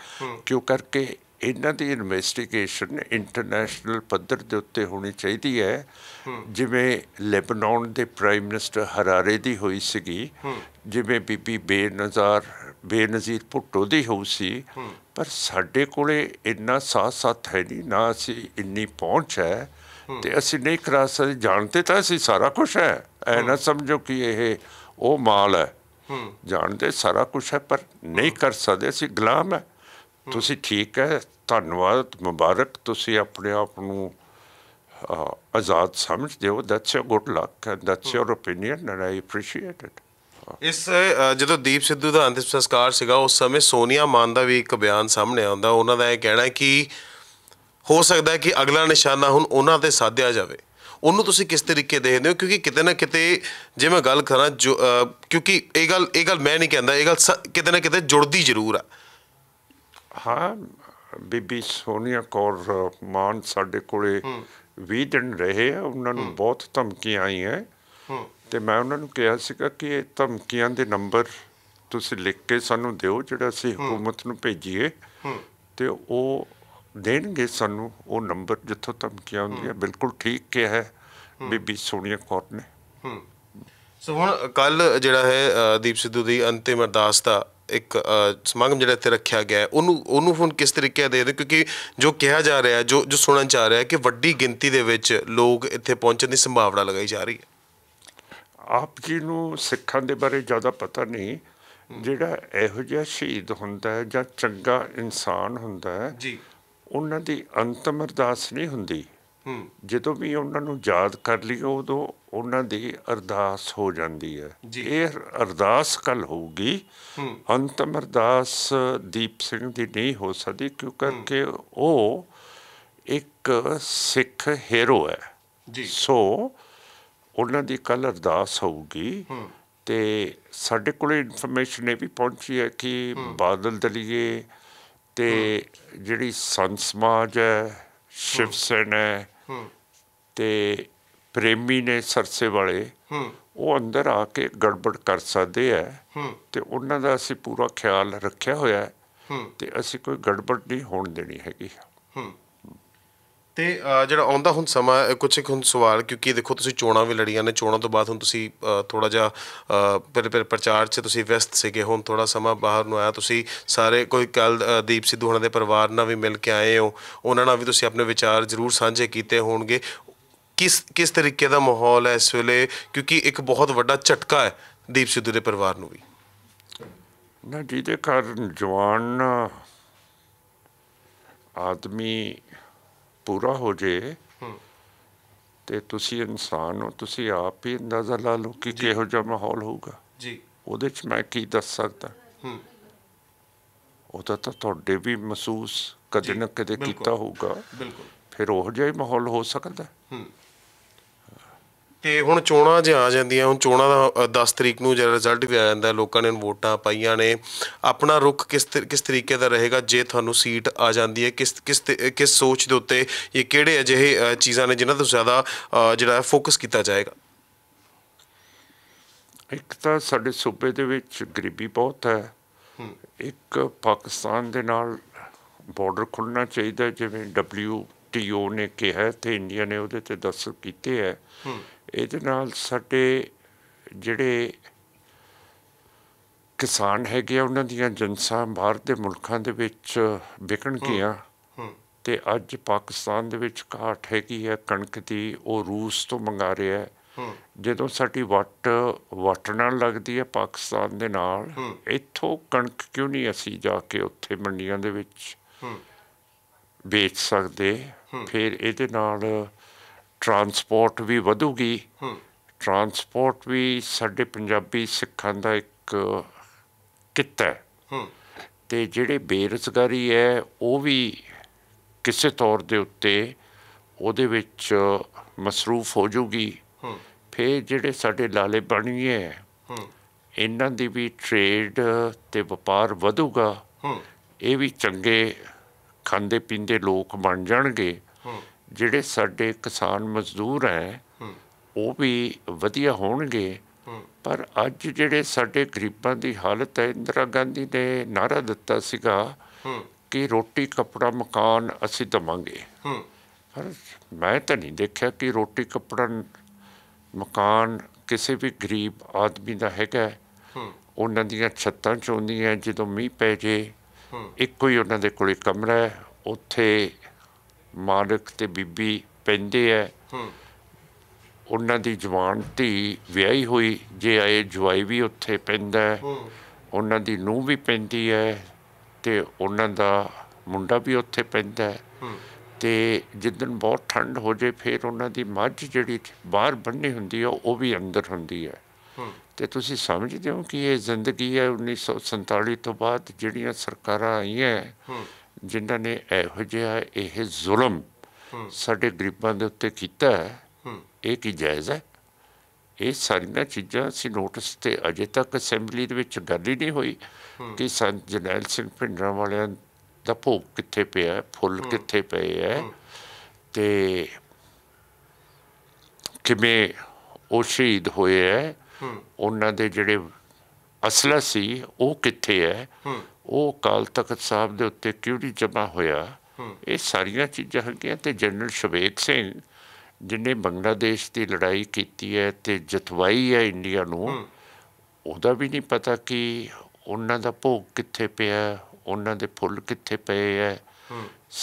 ਕਿਉਂ ਕਰਕੇ ਇਹਨਾਂ ਦੀ ਇਨਵੈਸਟੀਗੇਸ਼ਨ ਇੰਟਰਨੈਸ਼ਨਲ ਪੱਧਰ ਦੇ ਉੱਤੇ ਹੋਣੀ ਚਾਹੀਦੀ ਹੈ ਜਿਵੇਂ ਲੈਬਨਾਨ ਦੇ ਪ੍ਰਾਈਮ ਮਿਨਿਸਟਰ ਹਰਾਰੇ ਦੀ ਹੋਈ ਸੀਗੀ ਜਿਵੇਂ ਬੀਬੀ ਬੇਨਜ਼ਾਰ ਬੇਨਜ਼ੀਰ ਭੁੱਟੋ ਦੀ ਹੋਈ ਸੀ ਪਰ ਸਾਡੇ ਕੋਲੇ ਇੰਨਾ ਸਾਥ ਸਾਥ ਹੈ ਨਹੀਂ ਨਾ ਅਸੀਂ ਇੰਨੀ ਪਹੁੰਚ ਹੈ ਤੇ ਅਸੀਂ ਨਹੀਂ ਕਰਾ ਸਕਦੇ ਜਾਣਦੇ ਤਾਂ ਅਸੀਂ ਸਾਰਾ ਕੁਝ ਹੈ ਐ ਨਾ ਸਮਝੋ ਕਿ ਇਹ ਉਹ ਮਾਲ ਹੈ ਜਾਣਦੇ ਸਾਰਾ ਕੁਝ ਹੈ ਪਰ ਨਹੀਂ ਕਰ ਸਕਦੇ ਅਸੀਂ ਗੁਲਾਮ ਹੈ ਤੁਸੀਂ ਠੀਕ ਹੈ ਧੰਨਵਾਦ ਮੁਬਾਰਕ ਤੁਸੀਂ ਆਪਣੇ ਆਪ ਨੂੰ ਆਜ਼ਾਦ ਸਮਝਦੇ ਹੋ that's a good luck that's your opinion and I appreciate it ਇਸ ਜਦੋਂ ਦੀਪ ਸਿੱਧੂ ਦਾ ਅੰਤਿਮ ਸੰਸਕਾਰ ਸੀਗਾ ਉਸ ਸਮੇਂ ਸੋਨੀਆ ਮਾਨ ਦਾ ਵੀ ਇੱਕ ਬਿਆਨ ਸਾਹਮਣੇ ਆਉਂਦਾ ਉਹਨਾਂ ਦਾ ਇਹ ਕਹਿਣਾ ਕਿ ਹੋ ਸਕਦਾ ਹੈ ਕਿ ਅਗਲਾ ਨਿਸ਼ਾਨਾ ਹੁਣ ਉਹਨਾਂ ਤੇ ਸਾਧਿਆ ਜਾਵੇ ਉਹਨੂੰ ਤੁਸੀਂ ਕਿਸ ਤਰੀਕੇ ਦੇਖਦੇ ਹੋ ਕਿਉਂਕਿ ਕਿਤੇ ਨਾ ਕਿਤੇ ਜੇ ਮੈਂ ਗੱਲ ਕਰਾਂ ਕਿਉਂਕਿ ਇਹ ਗੱਲ ਇਹ ਗੱਲ ਮੈਂ ਨਹੀਂ ਕਹਿੰਦਾ ਇਹ ਗੱਲ ਕਿਤੇ ਨਾ ਕਿਤੇ ਜੁੜਦੀ ਜ਼ਰੂਰ ਆ ਹਾਂ ਬੀਬੀ ਸੋਨੀਆ ਕੋਰ ਮਾਨ ਸਾਡੇ ਕੋਲੇ 20 ਦਿਨ ਰਹੇ ਆ ਉਹਨਾਂ ਨੂੰ ਬਹੁਤ ਧਮਕੀਆਂ ਆਈਆਂ ਤੇ ਮੈਂ ਉਹਨਾਂ ਨੂੰ ਕਿਹਾ ਸੀਗਾ ਕਿ ਇਹ ਧਮਕੀਆਂ ਦੇ ਨੰਬਰ ਤੁਸੀਂ ਲਿਖ ਕੇ ਸਾਨੂੰ ਦਿਓ ਜਿਹੜਾ ਅਸੀਂ ਹਕੂਮਤ ਨੂੰ ਭੇਜੀਏ ਤੇ ਉਹ ਦੇਣਗੇ ਸਾਨੂੰ ਉਹ ਨੰਬਰ ਜਿੱਥੋਂ ਧਮਕੀਆਂ ਆਉਂਦੀਆਂ ਬਿਲਕੁਲ ਠੀਕ ਕਿਹਾ ਹੈ ਬੀਬੀ ਸੋਨੀਆ ਕੌਰ ਨੇ ਸੋ ਹੁਣ ਕੱਲ ਜਿਹੜਾ ਹੈ ਦੀਪ ਸਿੱਧੂ ਦੀ ਅੰਤਿਮ ਅਰਦਾਸ ਦਾ ਇੱਕ ਸਮਾਗਮ ਜਿਹੜਾ ਇੱਥੇ ਰੱਖਿਆ ਗਿਆ ਉਹਨੂੰ ਉਹਨੂੰ ਹੁਣ ਕਿਸ ਤਰੀਕੇ ਦੇ ਦੇ ਕਿਉਂਕਿ ਜੋ ਕਿਹਾ ਜਾ ਰਿਹਾ ਜੋ ਜੋ ਸੁਣਨ ਚ ਆ ਰਿਹਾ ਕਿ ਵੱਡੀ ਗਿਣਤੀ ਦੇ ਵਿੱਚ ਲੋਕ ਇੱਥੇ ਪਹੁੰਚਣ ਦੀ ਸੰਭਾਵਨਾ ਲਗਾਈ ਜਾ ਰਹੀ ਹੈ ਆਪ ਜੀ ਨੂੰ ਸਿੱਖਾਂ ਦੇ ਬਾਰੇ ਜ਼ਿਆਦਾ ਪਤਾ ਨਹੀਂ ਜਿਹੜਾ ਇਹੋ ਜਿਹਾ ਸ਼ਹੀਦ ਹੁੰਦਾ ਹੈ ਜਾਂ ਚੰਗਾ ਇਨਸਾਨ ਹੁੰਦਾ ਹੈ ਜੀ ਉਹਨਾਂ ਦੀ ਅੰਤਮ ਅਰਦਾਸ ਨਹੀਂ ਹੁੰਦੀ ਜਦੋਂ ਵੀ ਉਹਨਾਂ ਨੂੰ ਯਾਦ ਕਰ ਲਈਏ ਉਦੋਂ ਉਹਨਾਂ ਦੀ ਅਰਦਾਸ ਹੋ ਜਾਂਦੀ ਹੈ ਇਹ ਅਰਦਾਸ ਕੱਲ ਹੋਊਗੀ ਅੰਤਮ ਅਰਦਾਸ ਦੀਪ ਸਿੰਘ ਦੀ ਨਹੀਂ ਹੋ ਸਕਦੀ ਕਿਉਂਕਿ ਉਹ ਇੱਕ ਸਿੱਖ ਹੀਰੋ ਹੈ ਜੀ ਸੋ ਉਹਨਾਂ ਦੀ ਕੱਲ ਅਰਦਾਸ ਹੋਊਗੀ ਤੇ ਸਾਡੇ ਕੋਲੇ ਇਨਫੋਰਮੇਸ਼ਨ ਇਹ ਵੀ ਪਹੁੰਚੀ ਹੈ ਕਿ ਬਾਦਲ ਦਲੀਏ ਤੇ ਜਿਹੜੀ ਸੰਸਮਾਜ ਹੈ ਸ਼ਿਵ ਸੈਨਾ ਤੇ ਪ੍ਰੇਮੀ ਨੇ ਸਰਸੇ ਵਾਲੇ ਉਹ ਅੰਦਰ ਆ ਕੇ ਗੜਬੜ ਕਰ ਸਕਦੇ ਆ ਤੇ ਉਹਨਾਂ ਦਾ ਅਸੀਂ ਪੂਰਾ ਖਿਆਲ ਰੱਖਿਆ ਹੋਇਆ ਤੇ ਅਸੀਂ ਕੋਈ ਗੜਬੜ ਨਹੀਂ ਹੋਣ ਦੇਣੀ ਹੈਗੀ ਤੇ ਜਿਹੜਾ ਆਉਂਦਾ ਹੁਣ ਸਮਾਂ ਕੁਝ ਇੱਕ ਹੁਣ ਸਵਾਲ ਕਿਉਂਕਿ ਦੇਖੋ ਤੁਸੀਂ ਚੋਣਾਂ ਵੀ ਲੜੀਆਂ ਨੇ ਚੋਣਾਂ ਤੋਂ ਬਾਅਦ ਹੁਣ ਤੁਸੀਂ ਥੋੜਾ ਜਿਹਾ ਪਰ ਪਰ ਪ੍ਰਚਾਰ 'ਚ ਤੁਸੀਂ ਵਿਅਸਤ ਸੀਗੇ ਹੁਣ ਥੋੜਾ ਸਮਾਂ ਬਾਹਰ ਨੂੰ ਆਇਆ ਤੁਸੀਂ ਸਾਰੇ ਕੋਈ ਕੱਲ ਦੀਪ ਸਿੱਧੂ ਹੁਣਾਂ ਦੇ ਪਰਿਵਾਰ ਨਾਲ ਵੀ ਮਿਲ ਕੇ ਆਏ ਹੋ ਉਹਨਾਂ ਨਾਲ ਵੀ ਤੁਸੀਂ ਆਪਣੇ ਵਿਚਾਰ ਜ਼ਰੂਰ ਸਾਂਝੇ ਕੀਤੇ ਹੋਣਗੇ ਕਿਸ ਕਿਸ ਤਰੀਕੇ ਦਾ ਮਾਹੌਲ ਹੈ ਇਸ ਵੇਲੇ ਕਿਉਂਕਿ ਇੱਕ ਬਹੁਤ ਵੱਡਾ ਝਟਕਾ ਹੈ ਦੀਪ ਸਿੱਧੂ ਦੇ ਪਰਿਵਾਰ ਨੂੰ ਵੀ ਨਾ ਜਿਹਦੇ ਕਾਰਨ ਜਵਾਨ ਆਦਮੀ ਪੂਰਾ ਹੋ ਜੇ ਤੇ ਤੁਸੀਂ ਇਨਸਾਨ ਹੋ ਤੁਸੀਂ ਆਪ ਹੀ ਅੰਦਾਜ਼ਾ ਲਾ ਲਓ ਕਿ ਕਿਹੋ ਜਿਹਾ ਮਾਹੌਲ ਹੋਊਗਾ ਜੀ ਉਹਦੇ 'ਚ ਮੈਂ ਕੀ ਦੱਸ ਸਕਦਾ ਹੂੰ ਉਹ ਤਾਂ ਤੁਹਾਡੇ ਵੀ ਮਹਿਸੂਸ ਕਦੇ ਨਾ ਕਦੇ ਕੀਤਾ ਹੋਊਗਾ ਬਿਲਕੁਲ ਫਿਰ ਉਹ ਜਿਹਾ ਹੀ ਮਾਹੌਲ ਹੋ ਸਕਦਾ ਹੂੰ ਤੇ ਹੁਣ ਚੋਣਾਂ ਜੇ ਆ ਜਾਂਦੀਆਂ ਹੁਣ ਚੋਣਾਂ ਦਾ 10 ਤਰੀਕ ਨੂੰ ਜੇ ਰਿਜ਼ਲਟ ਵੀ ਆ ਜਾਂਦਾ ਲੋਕਾਂ ਨੇ ਵੋਟਾਂ ਪਾਈਆਂ ਨੇ ਆਪਣਾ ਰੁਖ ਕਿਸ ਕਿਸ ਤਰੀਕੇ ਦਾ ਰਹੇਗਾ ਜੇ ਤੁਹਾਨੂੰ ਸੀਟ ਆ ਜਾਂਦੀ ਹੈ ਕਿਸ ਕਿਸ ਕਿਸ ਸੋਚ ਦੇ ਉੱਤੇ ਇਹ ਕਿਹੜੇ ਅਜਿਹੇ ਚੀਜ਼ਾਂ ਨੇ ਜਿਨ੍ਹਾਂ ਤੋਂ ਜ਼ਿਆਦਾ ਜਿਹੜਾ ਫੋਕਸ ਕੀਤਾ ਜਾਏਗਾ ਇੱਕ ਤਾਂ ਸਾਡੇ ਸੂਬੇ ਦੇ ਵਿੱਚ ਗਰੀਬੀ ਬਹੁਤ ਹੈ ਇੱਕ ਪਾਕਿਸਤਾਨ ਦੇ ਨਾਲ ਬਾਰਡਰ ਖੁੱਲਣਾ ਚਾਹੀਦਾ ਜਿਵੇਂ ਡਬਲਯੂ ਟੀਓ ਨੇ ਕਿਹਾ ਤੇ ਇੰਡੀਆ ਨੇ ਉਹਦੇ ਤੇ ਦਸਤਖਤ ਕੀਤੇ ਹੈ ਇਹਦੇ ਨਾਲ ਸਾਡੇ ਜਿਹੜੇ ਕਿਸਾਨ ਹੈਗੇ ਆ ਉਹਨਾਂ ਦੀਆਂ ਜਨਸਾਂ ਬਾਹਰ ਦੇ ਮੁਲਕਾਂ ਦੇ ਵਿੱਚ ਵਿਕਣ ਗਿਆ ਤੇ ਅੱਜ ਪਾਕਿਸਤਾਨ ਦੇ ਵਿੱਚ ਘਾਟ ਹੈਗੀ ਹੈ ਕਣਕ ਦੀ ਉਹ ਰੂਸ ਤੋਂ ਮੰਗਾ ਰਿਹਾ ਹੈ ਜਦੋਂ ਸਾਡੀ ਵਟ ਵੱਟ ਨਾਲ ਲੱਗਦੀ ਹੈ ਪਾਕਿਸਤਾਨ ਦੇ ਨਾਲ ਇੱਥੋਂ ਕਣਕ ਕਿਉਂ ਨਹੀਂ ਅਸੀਂ ਜਾ ਕੇ ਉੱਥੇ ਮੰਡੀਆਂ ਦੇ ਵਿੱਚ ਵੇਚ ਸਕਦੇ ਫਿਰ ਇਹਦੇ ਨਾਲ ਟਰਾਂਸਪੋਰਟ ਵੀ ਵਧੂਗੀ ਹੂੰ ਟਰਾਂਸਪੋਰਟ ਵੀ ਸਾਡੇ ਪੰਜਾਬੀ ਸਿੱਖਾਂ ਦਾ ਇੱਕ ਕਿੱਤਾ ਹੂੰ ਤੇ ਜਿਹੜੇ ਬੇਰੋਜ਼ਗਾਰੀ ਹੈ ਉਹ ਵੀ ਕਿਸੇ ਤੌਰ ਦੇ ਉੱਤੇ ਉਹਦੇ ਵਿੱਚ ਮਸਰੂਫ ਹੋ ਜੂਗੀ ਹੂੰ ਫੇ ਜਿਹੜੇ ਸਾਡੇ ਲਾਲੇ ਬਣੀਏ ਹੂੰ ਇਹਨਾਂ ਦੀ ਵੀ ਟ੍ਰੇਡ ਤੇ ਵਪਾਰ ਵਧੂਗਾ ਹੂੰ ਇਹ ਵੀ ਚੰਗੇ ਖਾਂਦੇ ਪੀਂਦੇ ਲੋਕ ਬਣ ਜਾਣਗੇ ਹੂੰ ਜਿਹੜੇ ਸਾਡੇ ਕਿਸਾਨ ਮਜ਼ਦੂਰ ਹੈ ਉਹ ਵੀ ਵਧੀਆ ਹੋਣਗੇ ਪਰ ਅੱਜ ਜਿਹੜੇ ਸਾਡੇ ਗਰੀਬਾਂ ਦੀ ਹਾਲਤ ਹੈ ਇੰਦਰਾ ਗਾਂਧੀ ਨੇ ਨਾਰਾ ਦਿੱਤਾ ਸੀਗਾ ਕਿ ਰੋਟੀ ਕੱਪੜਾ ਮਕਾਨ ਅਸੀਂ ਦਵਾਂਗੇ ਪਰ ਮੈਂ ਤਾਂ ਨਹੀਂ ਦੇਖਿਆ ਕਿ ਰੋਟੀ ਕੱਪੜਾ ਮਕਾਨ ਕਿਸੇ ਵੀ ਗਰੀਬ ਆਦਮੀ ਦਾ ਹੈਗਾ ਉਹਨਾਂ ਦੀਆਂ ਛੱਤਾਂ ਚੋਂਦੀਆਂ ਜਦੋਂ ਮੀਂਹ ਪੈ ਜੇ ਇੱਕੋ ਹੀ ਉਹਨਾਂ ਦੇ ਕੋਲੇ ਕਮਰਾ ਹੈ ਉੱਥੇ ਮਾਲਕ ਤੇ ਬੀਬੀ ਪੈਂਦੇ ਐ ਹੂੰ ਉਹਨਾਂ ਦੀ ਜਵਾਨ ਧੀ ਵਿਆਹੀ ਹੋਈ ਜੇ ਆਏ ਜਵਾਈ ਵੀ ਉੱਥੇ ਪੈਂਦਾ ਹੂੰ ਉਹਨਾਂ ਦੀ ਨੂੰਹ ਵੀ ਪੈਂਦੀ ਐ ਤੇ ਉਹਨਾਂ ਦਾ ਮੁੰਡਾ ਵੀ ਉੱਥੇ ਪੈਂਦਾ ਤੇ ਜਿੱਦਨ ਬਹੁਤ ਠੰਡ ਹੋ ਜੇ ਫਿਰ ਉਹਨਾਂ ਦੀ ਮੱਝ ਜਿਹੜੀ ਬਾਹਰ ਬੰਨੀ ਹੁੰਦੀ ਆ ਉਹ ਵੀ ਅੰਦਰ ਹੁੰਦੀ ਹੈ ਤੇ ਤੁਸੀਂ ਸਮਝਦੇ ਹੋ ਕਿ ਇਹ ਜ਼ਿੰਦਗੀ ਹੈ 1947 ਤੋਂ ਬਾਅਦ ਜਿਹੜੀਆਂ ਸਰਕਾਰਾਂ ਆਈਆਂ ਜਿਨ੍ਹਾਂ ਨੇ ਇਹੋ ਜਿਹਾ ਇਹ ਜ਼ੁਲਮ ਸਾਡੇ ਗਰੀਬਾਂ ਦੇ ਉੱਤੇ ਕੀਤਾ ਹੈ ਇਹ ਕੀ ਜਾਇਜ਼ ਹੈ ਇਹ ਸਾਰੀਆਂ ਚੀਜ਼ਾਂ ਸੀ ਨੋਟਿਸ ਤੇ ਅਜੇ ਤੱਕ ਅਸੈਂਬਲੀ ਦੇ ਵਿੱਚ ਗੱਲ ਹੀ ਨਹੀਂ ਹੋਈ ਕਿ ਸੰਤ ਜਨੈਲ ਸਿੰਘ ਪਿੰਡਰਾਂ ਵਾਲਿਆਂ ਦਾ ਭੋਗ ਕਿੱਥੇ ਪਿਆ ਫੁੱਲ ਕਿੱਥੇ ਪਏ ਹੈ ਤੇ ਕਿਵੇਂ ਉਹ ਸ਼ਹੀਦ ਹੋਏ ਹੈ ਉਹਨਾਂ ਦੇ ਜਿਹੜੇ ਅਸਲਾ ਸੀ ਉਹ ਕਿੱਥੇ ਹੈ ਉਹ ਕਾਲ ਤਖਤ ਸਾਹਿਬ ਦੇ ਉੱਤੇ ਕਿਉਂ ਜਮਾ ਹੋਇਆ ਇਹ ਸਾਰੀਆਂ ਚੀਜ਼ਾਂ ਹੈਗੀਆਂ ਤੇ ਜਨਰਲ ਸ਼ਵੇਤ ਸਿੰਘ ਜਿਨੇ ਬੰਗਲਾਦੇਸ਼ ਦੀ ਲੜਾਈ ਕੀਤੀ ਹੈ ਤੇ ਜਤਵਾਈ ਹੈ ਇੰਡੀਆ ਨੂੰ ਉਹਦਾ ਵੀ ਨਹੀਂ ਪਤਾ ਕਿ ਉਹਨਾਂ ਦਾ ਭੋਗ ਕਿੱਥੇ ਪਿਆ ਉਹਨਾਂ ਦੇ ਫੁੱਲ ਕਿੱਥੇ ਪਏ ਹੈ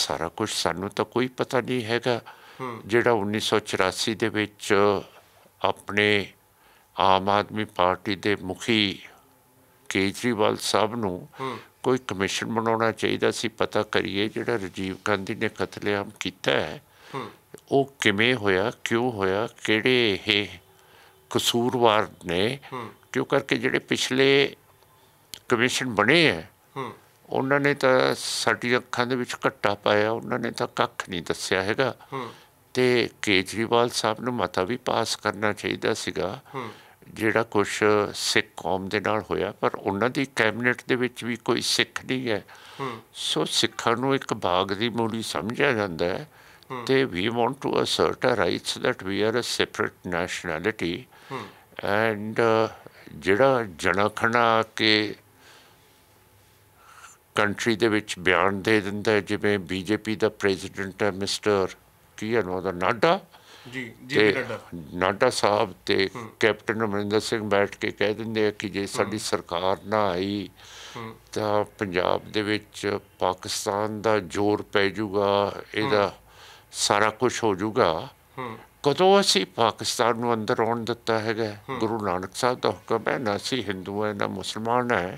ਸਾਰਾ ਕੁਝ ਸਾਨੂੰ ਤਾਂ ਕੋਈ ਪਤਾ ਨਹੀਂ ਹੈਗਾ ਜਿਹੜਾ 1984 ਦੇ ਵਿੱਚ ਆਪਣੇ ਆਮ ਆਦਮੀ ਪਾਰਟੀ ਦੇ ਮੁਖੀ ਕੇਜਰੀਵਾਲ ਸਾਹਿਬ ਨੂੰ ਕੋਈ ਕਮਿਸ਼ਨ ਬਣਾਉਣਾ ਚਾਹੀਦਾ ਸੀ ਪਤਾ ਕਰੀਏ ਜਿਹੜਾ ਰਜੀਵ ਗਾਂਧੀ ਨੇ ਕਤਲੇਆਮ ਕੀਤਾ ਹੈ ਉਹ ਕਿਵੇਂ ਹੋਇਆ ਕਿਉਂ ਹੋਇਆ ਕਿਹੜੇ ਇਹ ਕਸੂਰਵਾਰ ਨੇ ਕਿਉਂ ਕਰਕੇ ਜਿਹੜੇ ਪਿਛਲੇ ਕਮਿਸ਼ਨ ਬਣੇ ਹੈ ਉਹਨਾਂ ਨੇ ਤਾਂ ਸਾਡੀ ਅੱਖਾਂ ਦੇ ਵਿੱਚ ਘੱਟਾ ਪਾਇਆ ਉਹਨਾਂ ਨੇ ਤਾਂ ਕੱਖ ਨਹੀਂ ਦੱਸਿਆ ਹੈਗਾ ਤੇ ਕੇਜਰੀਵਾਲ ਸਾਹਿਬ ਨੂੰ ਮਤਾ ਵੀ ਪਾਸ ਕਰਨਾ ਚਾਹੀਦਾ ਸੀਗਾ ਜਿਹੜਾ ਕੁਝ ਸਿੱਖ ਕੌਮ ਦੇ ਨਾਲ ਹੋਇਆ ਪਰ ਉਹਨਾਂ ਦੀ ਕੈਬਨਿਟ ਦੇ ਵਿੱਚ ਵੀ ਕੋਈ ਸਿੱਖ ਨਹੀਂ ਹੈ ਸੋ ਸਿੱਖਾਂ ਨੂੰ ਇੱਕ ਬਾਗ ਦੀ ਮੂਲੀ ਸਮਝਿਆ ਜਾਂਦਾ ਹੈ ਤੇ we want to assert our rights that we are a separate nationality and ਜਿਹੜਾ ਜਨਖਣਾ ਕੇ ਕੰਟਰੀ ਦੇ ਵਿੱਚ ਬਿਆਨ ਦੇ ਦਿੰਦਾ ਜਿਵੇਂ ਬੀਜੇਪੀ ਦਾ ਪ੍ਰੈਜ਼ੀਡੈਂਟ ਹੈ ਮਿਸਟਰ ਕੀ ਹੈ ਉਹਦਾ ਨਾਡਾ ਜੀ ਜੀ ਨਾਡਾ ਸਾਹਿਬ ਤੇ ਕੈਪਟਨ ਅਮਰਿੰਦਰ ਸਿੰਘ ਬੈਠ ਕੇ ਕਹਿ ਦਿੰਦੇ ਆ ਕਿ ਜੇ ਸਾਡੀ ਸਰਕਾਰ ਨਾ ਆਈ ਤਾਂ ਪੰਜਾਬ ਦੇ ਵਿੱਚ ਪਾਕਿਸਤਾਨ ਦਾ ਜ਼ੋਰ ਪੈ ਜਾਊਗਾ ਇਹਦਾ ਸਾਰਾ ਕੁਝ ਹੋ ਜਾਊਗਾ ਕਦੋਂ ਅਸੀਂ ਪਾਕਿਸਤਾਨ ਨੂੰ ਅੰਦਰ ਆਉਣ ਦਿੱਤਾ ਹੈਗਾ ਗੁਰੂ ਨਾਨਕ ਸਾਹਿਬ ਦਾ ਹੁਕਮ ਹੈ ਨਾ ਅਸੀਂ ਹਿੰਦੂ ਹੈ ਨਾ ਮੁਸਲਮਾਨ ਹੈ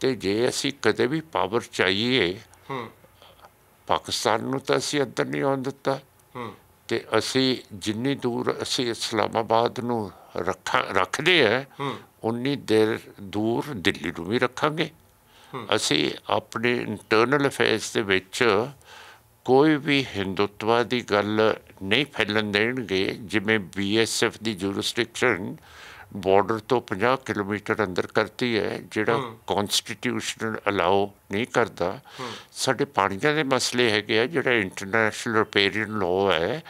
ਤੇ ਜੇ ਅਸੀਂ ਕਦੇ ਵੀ ਪਾਵਰ ਚਾਹੀਏ ਪਾਕਿਸਤਾਨ ਨੂੰ ਤਾਂ ਅਸੀਂ ਅੰਦਰ ਨਹੀਂ ਆਉਣ ਦਿੱਤਾ ਤੇ ਅਸੀਂ ਜਿੰਨੀ ਦੂਰ ਅਸੀਂ ਇਸਲਾਮਾਬਾਦ ਨੂੰ ਰੱਖਾ ਰੱਖਦੇ ਆ ਉਨੀ ਦੇਰ ਦੂਰ ਦਿੱਲੀ ਨੂੰ ਵੀ ਰੱਖਾਂਗੇ ਅਸੀਂ ਆਪਣੇ ਇੰਟਰਨਲ ਅਫੇਅਰਸ ਦੇ ਵਿੱਚ ਕੋਈ ਵੀ ਹਿੰਦੂਤਵਾਦੀ ਦੀ ਗੱਲ ਨਹੀਂ ਫੈਲਣ ਦੇਣਗੇ ਜਿਵੇਂ ਬੀਐਸਐਫ ਦੀ ਜੁਰਿਸਡਿਕਸ਼ਨ ਬਾਰਡਰ ਤੋਂ 50 ਕਿਲੋਮੀਟਰ ਅੰਦਰ ਕਰਤੀ ਹੈ ਜਿਹੜਾ ਕਨਸਟੀਟਿਊਸ਼ਨਲ ਅਲਾਉ ਨਹੀਂ ਕਰਦਾ ਸਾਡੇ ਪਾਣੀਆਂ ਦੇ ਮਸਲੇ ਹੈਗੇ ਆ ਜਿਹੜਾ ਇੰਟਰਨੈਸ਼ਨਲ ਰਿਪੇਰੀਅਨ ਲਾਅ ਹੈ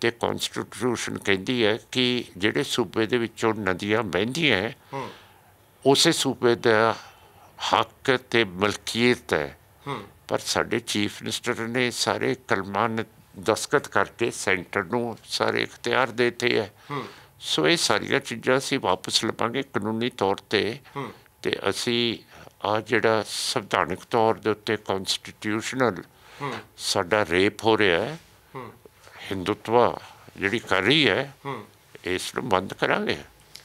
ਤੇ ਕਨਸਟੀਟਿਊਸ਼ਨ ਕਹਿੰਦੀ ਹੈ ਕਿ ਜਿਹੜੇ ਸੂਬੇ ਦੇ ਵਿੱਚੋਂ ਨਦੀਆਂ ਵਹਿੰਦੀਆਂ ਹੈ ਉਸੇ ਸੂਬੇ ਦਾ ਹੱਕ ਤੇ ਮਲਕੀਅਤ ਹੈ ਪਰ ਸਾਡੇ ਚੀਫ ਮਿਨਿਸਟਰ ਨੇ ਸਾਰੇ ਕਲਮਾਂ ਦਸਕਤ ਕਰਕੇ ਸੈਂਟਰ ਨੂੰ ਸਾਰੇ ਇਖਤਿਆਰ ਦਿੱਤੇ ਹੈ ਸੋ ਇਹ ਸਾਰੀਆਂ ਚੀਜ਼ਾਂ ਅਸੀਂ ਵਾਪਸ ਲਵਾਂਗੇ ਕਾਨੂੰਨੀ ਤੌਰ ਤੇ ਤੇ ਅਸੀਂ ਆ ਜਿਹੜਾ ਸੰਵਿਧਾਨਿਕ ਤੌਰ ਦੇ ਉੱਤੇ ਕਨਸਟੀਟਿਊਸ਼ਨਲ ਸਾਡਾ ਰੇਪ ਹੋ ਰਿਹਾ ਹੈ ਹਿੰਦੂਤਵਾ ਜਿਹੜੀ ਕਰ ਰਹੀ ਹੈ ਇਸ ਨੂੰ ਬੰਦ ਕਰਾਂਗੇ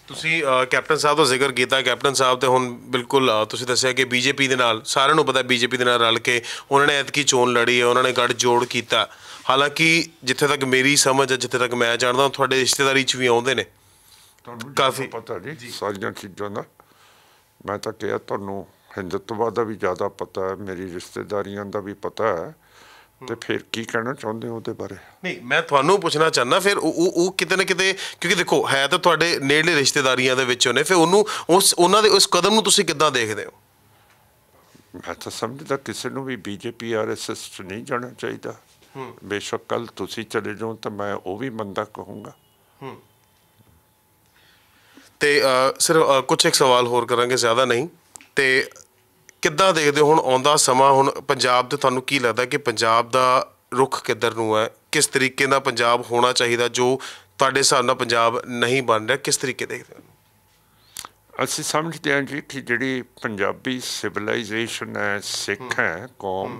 ਤੁਸੀਂ ਕੈਪਟਨ ਸਾਹਿਬ ਦਾ ਜ਼ਿਕਰ ਕੀਤਾ ਕੈਪਟਨ ਸਾਹਿਬ ਤੇ ਹੁਣ ਬਿਲਕੁਲ ਤੁਸੀਂ ਦੱਸਿਆ ਕਿ ਬੀਜੇਪੀ ਦੇ ਨਾਲ ਸਾਰਿਆਂ ਨੂੰ ਪਤਾ ਬੀਜੇਪੀ ਦੇ ਨਾਲ ਰਲ ਕੇ ਉਹਨਾਂ ਨੇ ਐਤਕੀ ਚੋਣ ਲੜੀ ਹੈ ਉਹਨਾਂ ਨੇ ਗੱਠ ਜੋੜ ਕੀਤਾ ਹਾਲਾਂਕਿ ਜਿੱਥੇ ਤੱਕ ਮੇਰੀ ਸਮਝ ਹੈ ਜਿੱਥੇ ਤੱਕ ਮੈਂ ਜਾਣਦਾ ਤੁਹਾਡੇ ਰਿਸ਼ਤੇਦਾਰੀ 'ਚ ਵੀ ਆਉਂਦੇ ਨੇ ਕਾਫੀ ਪਤਾ ਜੀ ਸਾਰੀਆਂ ਚੀਜ਼ਾਂ ਦਾ ਮੈਂ ਤਾਂ ਕਿਹਾ ਤੁਹਾਨੂੰ ਹਿੰਦੁੱਤਵਾ ਦਾ ਵੀ ਜ਼ਿਆਦਾ ਪਤਾ ਹੈ ਮੇਰੀ ਰਿਸ਼ਤੇਦਾਰੀਆਂ ਦਾ ਵੀ ਪਤਾ ਹੈ ਤੇ ਫਿਰ ਕੀ ਕਹਿਣਾ ਚਾਹੁੰਦੇ ਹੋ ਉਹਦੇ ਬਾਰੇ ਨਹੀਂ ਮੈਂ ਤੁਹਾਨੂੰ ਪੁੱਛਣਾ ਚਾਹਨਾ ਫਿਰ ਉਹ ਉਹ ਕਿਤੇ ਨਾ ਕਿਤੇ ਕਿਉਂਕਿ ਦੇਖੋ ਹੈ ਤਾਂ ਤੁਹਾਡੇ ਨੇੜਲੇ ਰਿਸ਼ਤੇਦਾਰੀਆਂ ਦੇ ਵਿੱਚੋਂ ਨੇ ਫਿਰ ਉਹਨੂੰ ਉਸ ਉਹਨਾਂ ਦੇ ਉਸ ਕਦਮ ਨੂੰ ਤੁਸੀਂ ਕਿੱਦਾਂ ਦੇਖਦੇ ਹੋ ਮੈਂ ਤਾਂ ਸਮਝਦਾ ਕਿਸੇ ਨੂੰ ਵੀ ਬੀਜੇਪੀ ਆਰਐਸਐਸ ਨਹੀਂ ਜਾਣਾ ਚਾਹੀਦਾ ਬੇਸ਼ੱਕ ਕੱਲ ਤੁਸੀਂ ਚਲੇ ਜਾਓ ਤਾਂ ਮੈਂ ਉਹ ਵੀ ਬੰਦਾ ਕਹੂੰਗਾ ਹੂੰ ਤੇ ਸਿਰਫ ਕੁਝ ਇੱਕ ਸਵਾਲ ਹੋਰ ਕਰਾਂਗੇ ਜ਼ਿਆਦਾ ਨਹੀਂ ਤੇ ਕਿੱਦਾਂ ਦੇਖਦੇ ਹੁਣ ਆਉਂਦਾ ਸਮਾਂ ਹੁਣ ਪੰਜਾਬ ਤੇ ਤੁਹਾਨੂੰ ਕੀ ਲੱਗਦਾ ਕਿ ਪੰਜਾਬ ਦਾ ਰੁਖ ਕਿੱਧਰ ਨੂੰ ਹੈ ਕਿਸ ਤਰੀਕੇ ਦਾ ਪੰਜਾਬ ਹੋਣਾ ਚਾਹੀਦਾ ਜੋ ਤੁਹਾਡੇ ਹਿਸਾਬ ਨਾਲ ਪੰਜਾਬ ਨਹੀਂ ਬਣ ਰਿਹਾ ਕਿਸ ਤਰੀਕੇ ਦੇਖਦੇ ਹੋ ਅਸੀਂ ਸਮਝਦੇ ਹਾਂ ਜੀ ਕਿ ਜਿਹੜੀ ਪੰਜਾਬੀ ਸਿਵਲਾਈਜੇਸ਼ਨ ਹੈ ਸਿੱਖ ਹੈ ਕੌਮ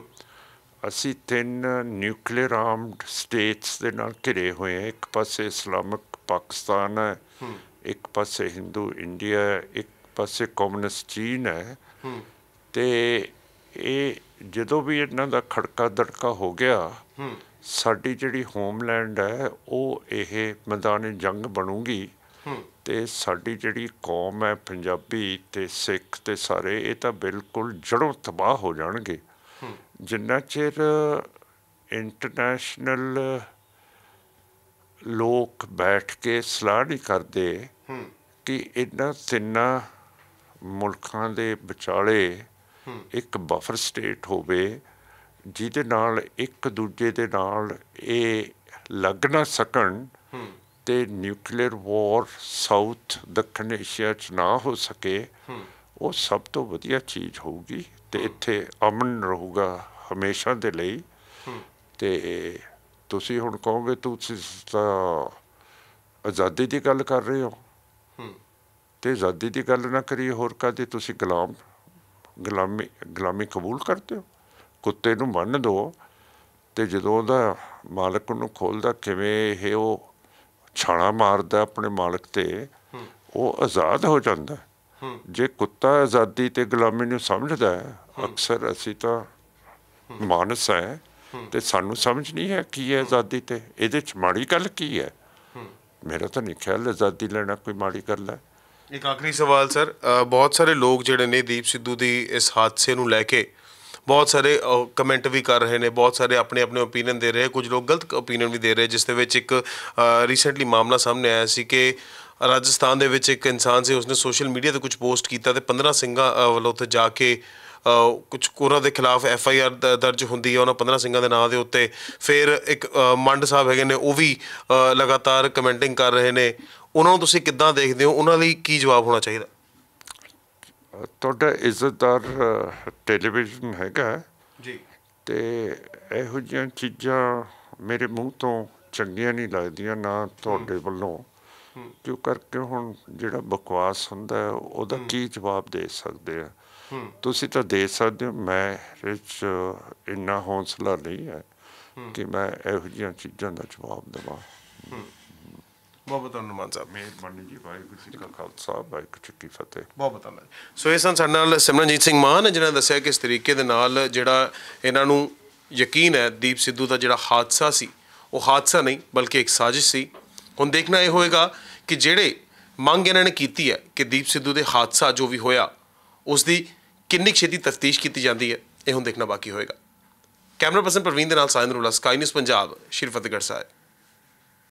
ਅਸੀਂ ਤਿੰਨ ਨਿਊਕਲੀਅਰ ਆਰਮਡ ਸਟੇਟਸ ਦੇ ਨਾਲ ਘਿਰੇ ਹੋਏ ਹਾਂ ਇੱਕ ਪਾਸੇ ਇਸਲਾਮਿਕ ਪਾਕਿਸਤਾਨ ਹੈ ਇੱਕ ਪਾਸੇ ਹਿੰਦੂ ਇੰਡੀਆ ਇੱਕ ਪਾਸੇ ਕਮਿਊਨਿਸਟ ਚੀਨ ਹੈ ਤੇ ਇਹ ਜਦੋਂ ਵੀ ਇਹਨਾਂ ਦਾ ਖੜਕਾ ਧੜਕਾ ਹੋ ਗਿਆ ਸਾਡੀ ਜਿਹੜੀ ਹੋਮਲੈਂਡ ਹੈ ਉਹ ਇਹ ਮੈਦਾਨ ਜੰਗ ਬਣੂਗੀ ਤੇ ਸਾਡੀ ਜਿਹੜੀ ਕੌਮ ਹੈ ਪੰਜਾਬੀ ਤੇ ਸਿੱਖ ਤੇ ਸਾਰੇ ਇਹ ਤਾਂ ਬਿਲਕੁਲ ਜੜੋਂ ਤਬਾਹ ਹੋ ਜਾਣਗੇ ਜਿੰਨਾ ਚਿਰ ਇੰਟਰਨੈਸ਼ਨਲ ਲੋਕ ਬੈਠ ਕੇ ਸਲਾਹ ਨਹੀਂ ਕਰਦੇ ਕਿ ਇਹਨਾਂ ਤਿੰਨਾਂ ਮੁਲਕਾਂ ਦੇ ਵਿਚਾਲੇ ਇੱਕ ਬਫਰ ਸਟੇਟ ਹੋਵੇ ਜਿਹਦੇ ਨਾਲ ਇੱਕ ਦੂਜੇ ਦੇ ਨਾਲ ਇਹ ਲੱਗ ਨਾ ਸਕਣ ਤੇ ਨਿਊਕਲੀਅਰ ਵਾਰ ਸਾਊਥ ਦੱਖਣ ਏਸ਼ੀਆ 'ਚ ਨਾ ਹੋ ਸਕੇ ਉਹ ਸਭ ਤੋਂ ਵਧੀਆ ਚੀਜ਼ ਹੋਊਗੀ ਤੇ ਇੱਥੇ ਅਮਨ ਰਹੂਗਾ ਹਮੇਸ਼ਾ ਦੇ ਲਈ ਤੇ ਤੁਸੀਂ ਹੁਣ ਕਹੋਗੇ ਤੁਸੀਂ ਤਾਂ ਆਜ਼ਾਦੀ ਦੀ ਗੱਲ ਕਰ ਰਹੇ ਹੋ ਤੇ ਆਜ਼ਾਦੀ ਦੀ ਗੱਲ ਨਾ ਕਰੀ ਹੋਰ ਕਦੇ ਤੁਸੀਂ ਗੁਲਾਮ ਗੁਲਾਮੀ ਗੁਲਾਮੀ ਕਬੂਲ ਕਰਦੇ ਹੋ ਕੁੱਤੇ ਨੂੰ ਬੰਨ ਦੋ ਤੇ ਜਦੋਂ ਉਹਦਾ ਮਾਲਕ ਨੂੰ ਖੋਲਦਾ ਕਿਵੇਂ ਇਹ ਉਹ ਛਾਣਾ ਮਾਰਦਾ ਆਪਣੇ ਮਾਲਕ ਤੇ ਉਹ ਆਜ਼ਾਦ ਹੋ ਜਾਂਦਾ ਜੇ ਕੁੱਤਾ ਆਜ਼ਾਦੀ ਤੇ ਗੁਲਾਮੀ ਨੂੰ ਸਮਝਦਾ ਹੈ ਅਕਸਰ ਅਸੀਂ ਤਾਂ ਮਾਨਸ ਹੈ ਤੇ ਸਾਨੂੰ ਸਮਝ ਨਹੀਂ ਹੈ ਕੀ ਹੈ ਆਜ਼ਾਦੀ ਤੇ ਇਹਦੇ ਚ ਮਾੜੀ ਗੱਲ ਕੀ ਹੈ ਮੇਰਾ ਤਾਂ ਨਹੀਂ ਖਿਆਲ ਆਜ਼ਾਦੀ ਲੈਣਾ ਕੋਈ ਮਾੜੀ ਗੱਲ ਹੈ ਇੱਕ ਆਖਰੀ ਸਵਾਲ ਸਰ ਬਹੁਤ ਸਾਰੇ ਲੋਕ ਜਿਹੜੇ ਨੇ ਦੀਪ ਸਿੱਧੂ ਦੀ ਇਸ ਹਾਦਸੇ ਨੂੰ ਲੈ ਕੇ ਬਹੁਤ ਸਾਰੇ ਕਮੈਂਟ ਵੀ ਕਰ ਰਹੇ ਨੇ ਬਹੁਤ ਸਾਰੇ ਆਪਣੇ ਆਪਣੇ opinion ਦੇ ਰਹੇ ਕੁਝ ਲੋਕ ਗਲਤ opinion ਵੀ ਦੇ ਰਹੇ ਜਿਸ ਦੇ ਵਿੱਚ ਇੱਕ ਰੀਸੈਂਟਲੀ ਮਾਮਲਾ ਸਾਹਮਣੇ ਆਇਆ ਸੀ ਕਿ ਰਾਜਸਥਾਨ ਦੇ ਵਿੱਚ ਇੱਕ ਇਨਸਾਨ ਸੀ ਉਸਨੇ ਸੋਸ਼ਲ ਮੀਡੀਆ ਤੇ ਕੁਝ ਪੋਸਟ ਕੀਤਾ ਤੇ 15 ਸਿੰਘਾਂ ਵੱਲੋਂ ਤੇ ਜਾ ਕੇ ਕੁਝ ਕੋਰਾਂ ਦੇ ਖਿਲਾਫ ਐਫ ਆਈ ਆਰ ਦਰਜ ਹੁੰਦੀ ਹੈ ਉਹਨਾਂ 15 ਸਿੰਘਾਂ ਦੇ ਨਾਂ ਦੇ ਉੱਤੇ ਫਿਰ ਇੱਕ ਮੰਡ ਸਾਹਿਬ ਹੈਗੇ ਨੇ ਉਹ ਵੀ ਲਗਾਤਾਰ ਕਮੈਂਟਿੰਗ ਕਰ ਰਹੇ ਨੇ ਉਹਨਾਂ ਨੂੰ ਤੁਸੀਂ ਕਿੱਦਾਂ ਦੇਖਦੇ ਹੋ ਉਹਨਾਂ ਲਈ ਕੀ ਜਵਾਬ ਹੋਣਾ ਚਾਹੀਦਾ ਤੁਹਾਡਾ ਇੱਜ਼ਤਦਾਰ ਟੈਲੀਵਿਜ਼ਨ ਹੈਗਾ ਜੀ ਤੇ ਇਹੋ ਜਿਹੀਆਂ ਚੀਜ਼ਾਂ ਮੇਰੇ ਮੂੰਹ ਤੋਂ ਚੰਗੀਆਂ ਨਹੀਂ ਲੱਗਦੀਆਂ ਨਾ ਤੁਹਾਡੇ ਵੱਲੋਂ ਕਿਉਂ ਕਰਕੇ ਹੁਣ ਜਿਹੜਾ ਬਕਵਾਸ ਹੁੰਦਾ ਉਹਦਾ ਕੀ ਜਵਾਬ ਦੇ ਸਕਦੇ ਆ ਤੁਸੀਂ ਤਾਂ ਦੇਖ ਸਕਦੇ ਹੋ ਮੈਂ ਰਿਚ ਇੰਨਾ ਹੌਸਲਾ ਨਹੀਂ ਹੈ ਕਿ ਮੈਂ ਇਹੋ ਜਿਹੀਆਂ ਚੀਜ਼ਾਂ ਦਾ ਜਵਾਬ ਦੇਵਾਂ ਬਹੁਤ ਬਹੁਤ ਧੰਨਵਾਦ ਸਾਹਿਬ ਮਿਹਰਬਾਨੀ ਜੀ ਭਾਈ ਕੁਛ ਕਾ ਖਾਲਸਾ ਭਾਈ ਜੀ ਕੀ ਫਤਿਹ ਬਹੁਤ ਧੰਨਵਾਦ ਸੋ ਇਹ ਸਨ ਸਾਡੇ ਨਾਲ ਸਿਮਰਨਜੀਤ ਸਿੰਘ ਮਾਨ ਜਿਨ੍ਹਾਂ ਦੱਸਿਆ ਇਸ ਤਰੀਕੇ ਦੇ ਨਾਲ ਜਿਹੜਾ ਇਹਨਾਂ ਨੂੰ ਯਕੀਨ ਹੈ ਦੀਪ ਸਿੱਧੂ ਦਾ ਜਿਹੜਾ ਹਾਦਸਾ ਸੀ ਉਹ ਹਾਦਸਾ ਨਹੀਂ ਬਲਕਿ ਇੱਕ ਸਾਜ਼ਿਸ਼ ਸੀ ਹੁਣ ਦੇਖਣਾ ਇਹ ਹੋਏਗਾ ਕਿ ਜਿਹੜੇ ਮੰਗ ਇਹਨਾਂ ਨੇ ਕੀਤੀ ਹੈ ਕਿ ਦੀਪ ਸਿੱਧੂ ਦੇ ਹਾਦਸਾ ਜੋ ਵੀ ਹੋਇਆ ਉਸ ਦੀ ਕਿੰਨੀ ਛੇਤੀ ਤਫਤੀਸ਼ ਕੀਤੀ ਜਾਂਦੀ ਹੈ ਇਹ ਹੁਣ ਦੇਖਣਾ ਬਾਕੀ ਹੋਏਗਾ ਕੈਮਰਾ ਪਰਸਨ ਪ੍ਰਵੀਨ ਦੇ ਨਾਲ ਸਾਇਨ ਰੋਲਾ ਸਕਾਈ ਨਿਊਜ਼ ਪੰਜਾਬ ਸ਼੍ਰੀ ਸਾਹਿਬ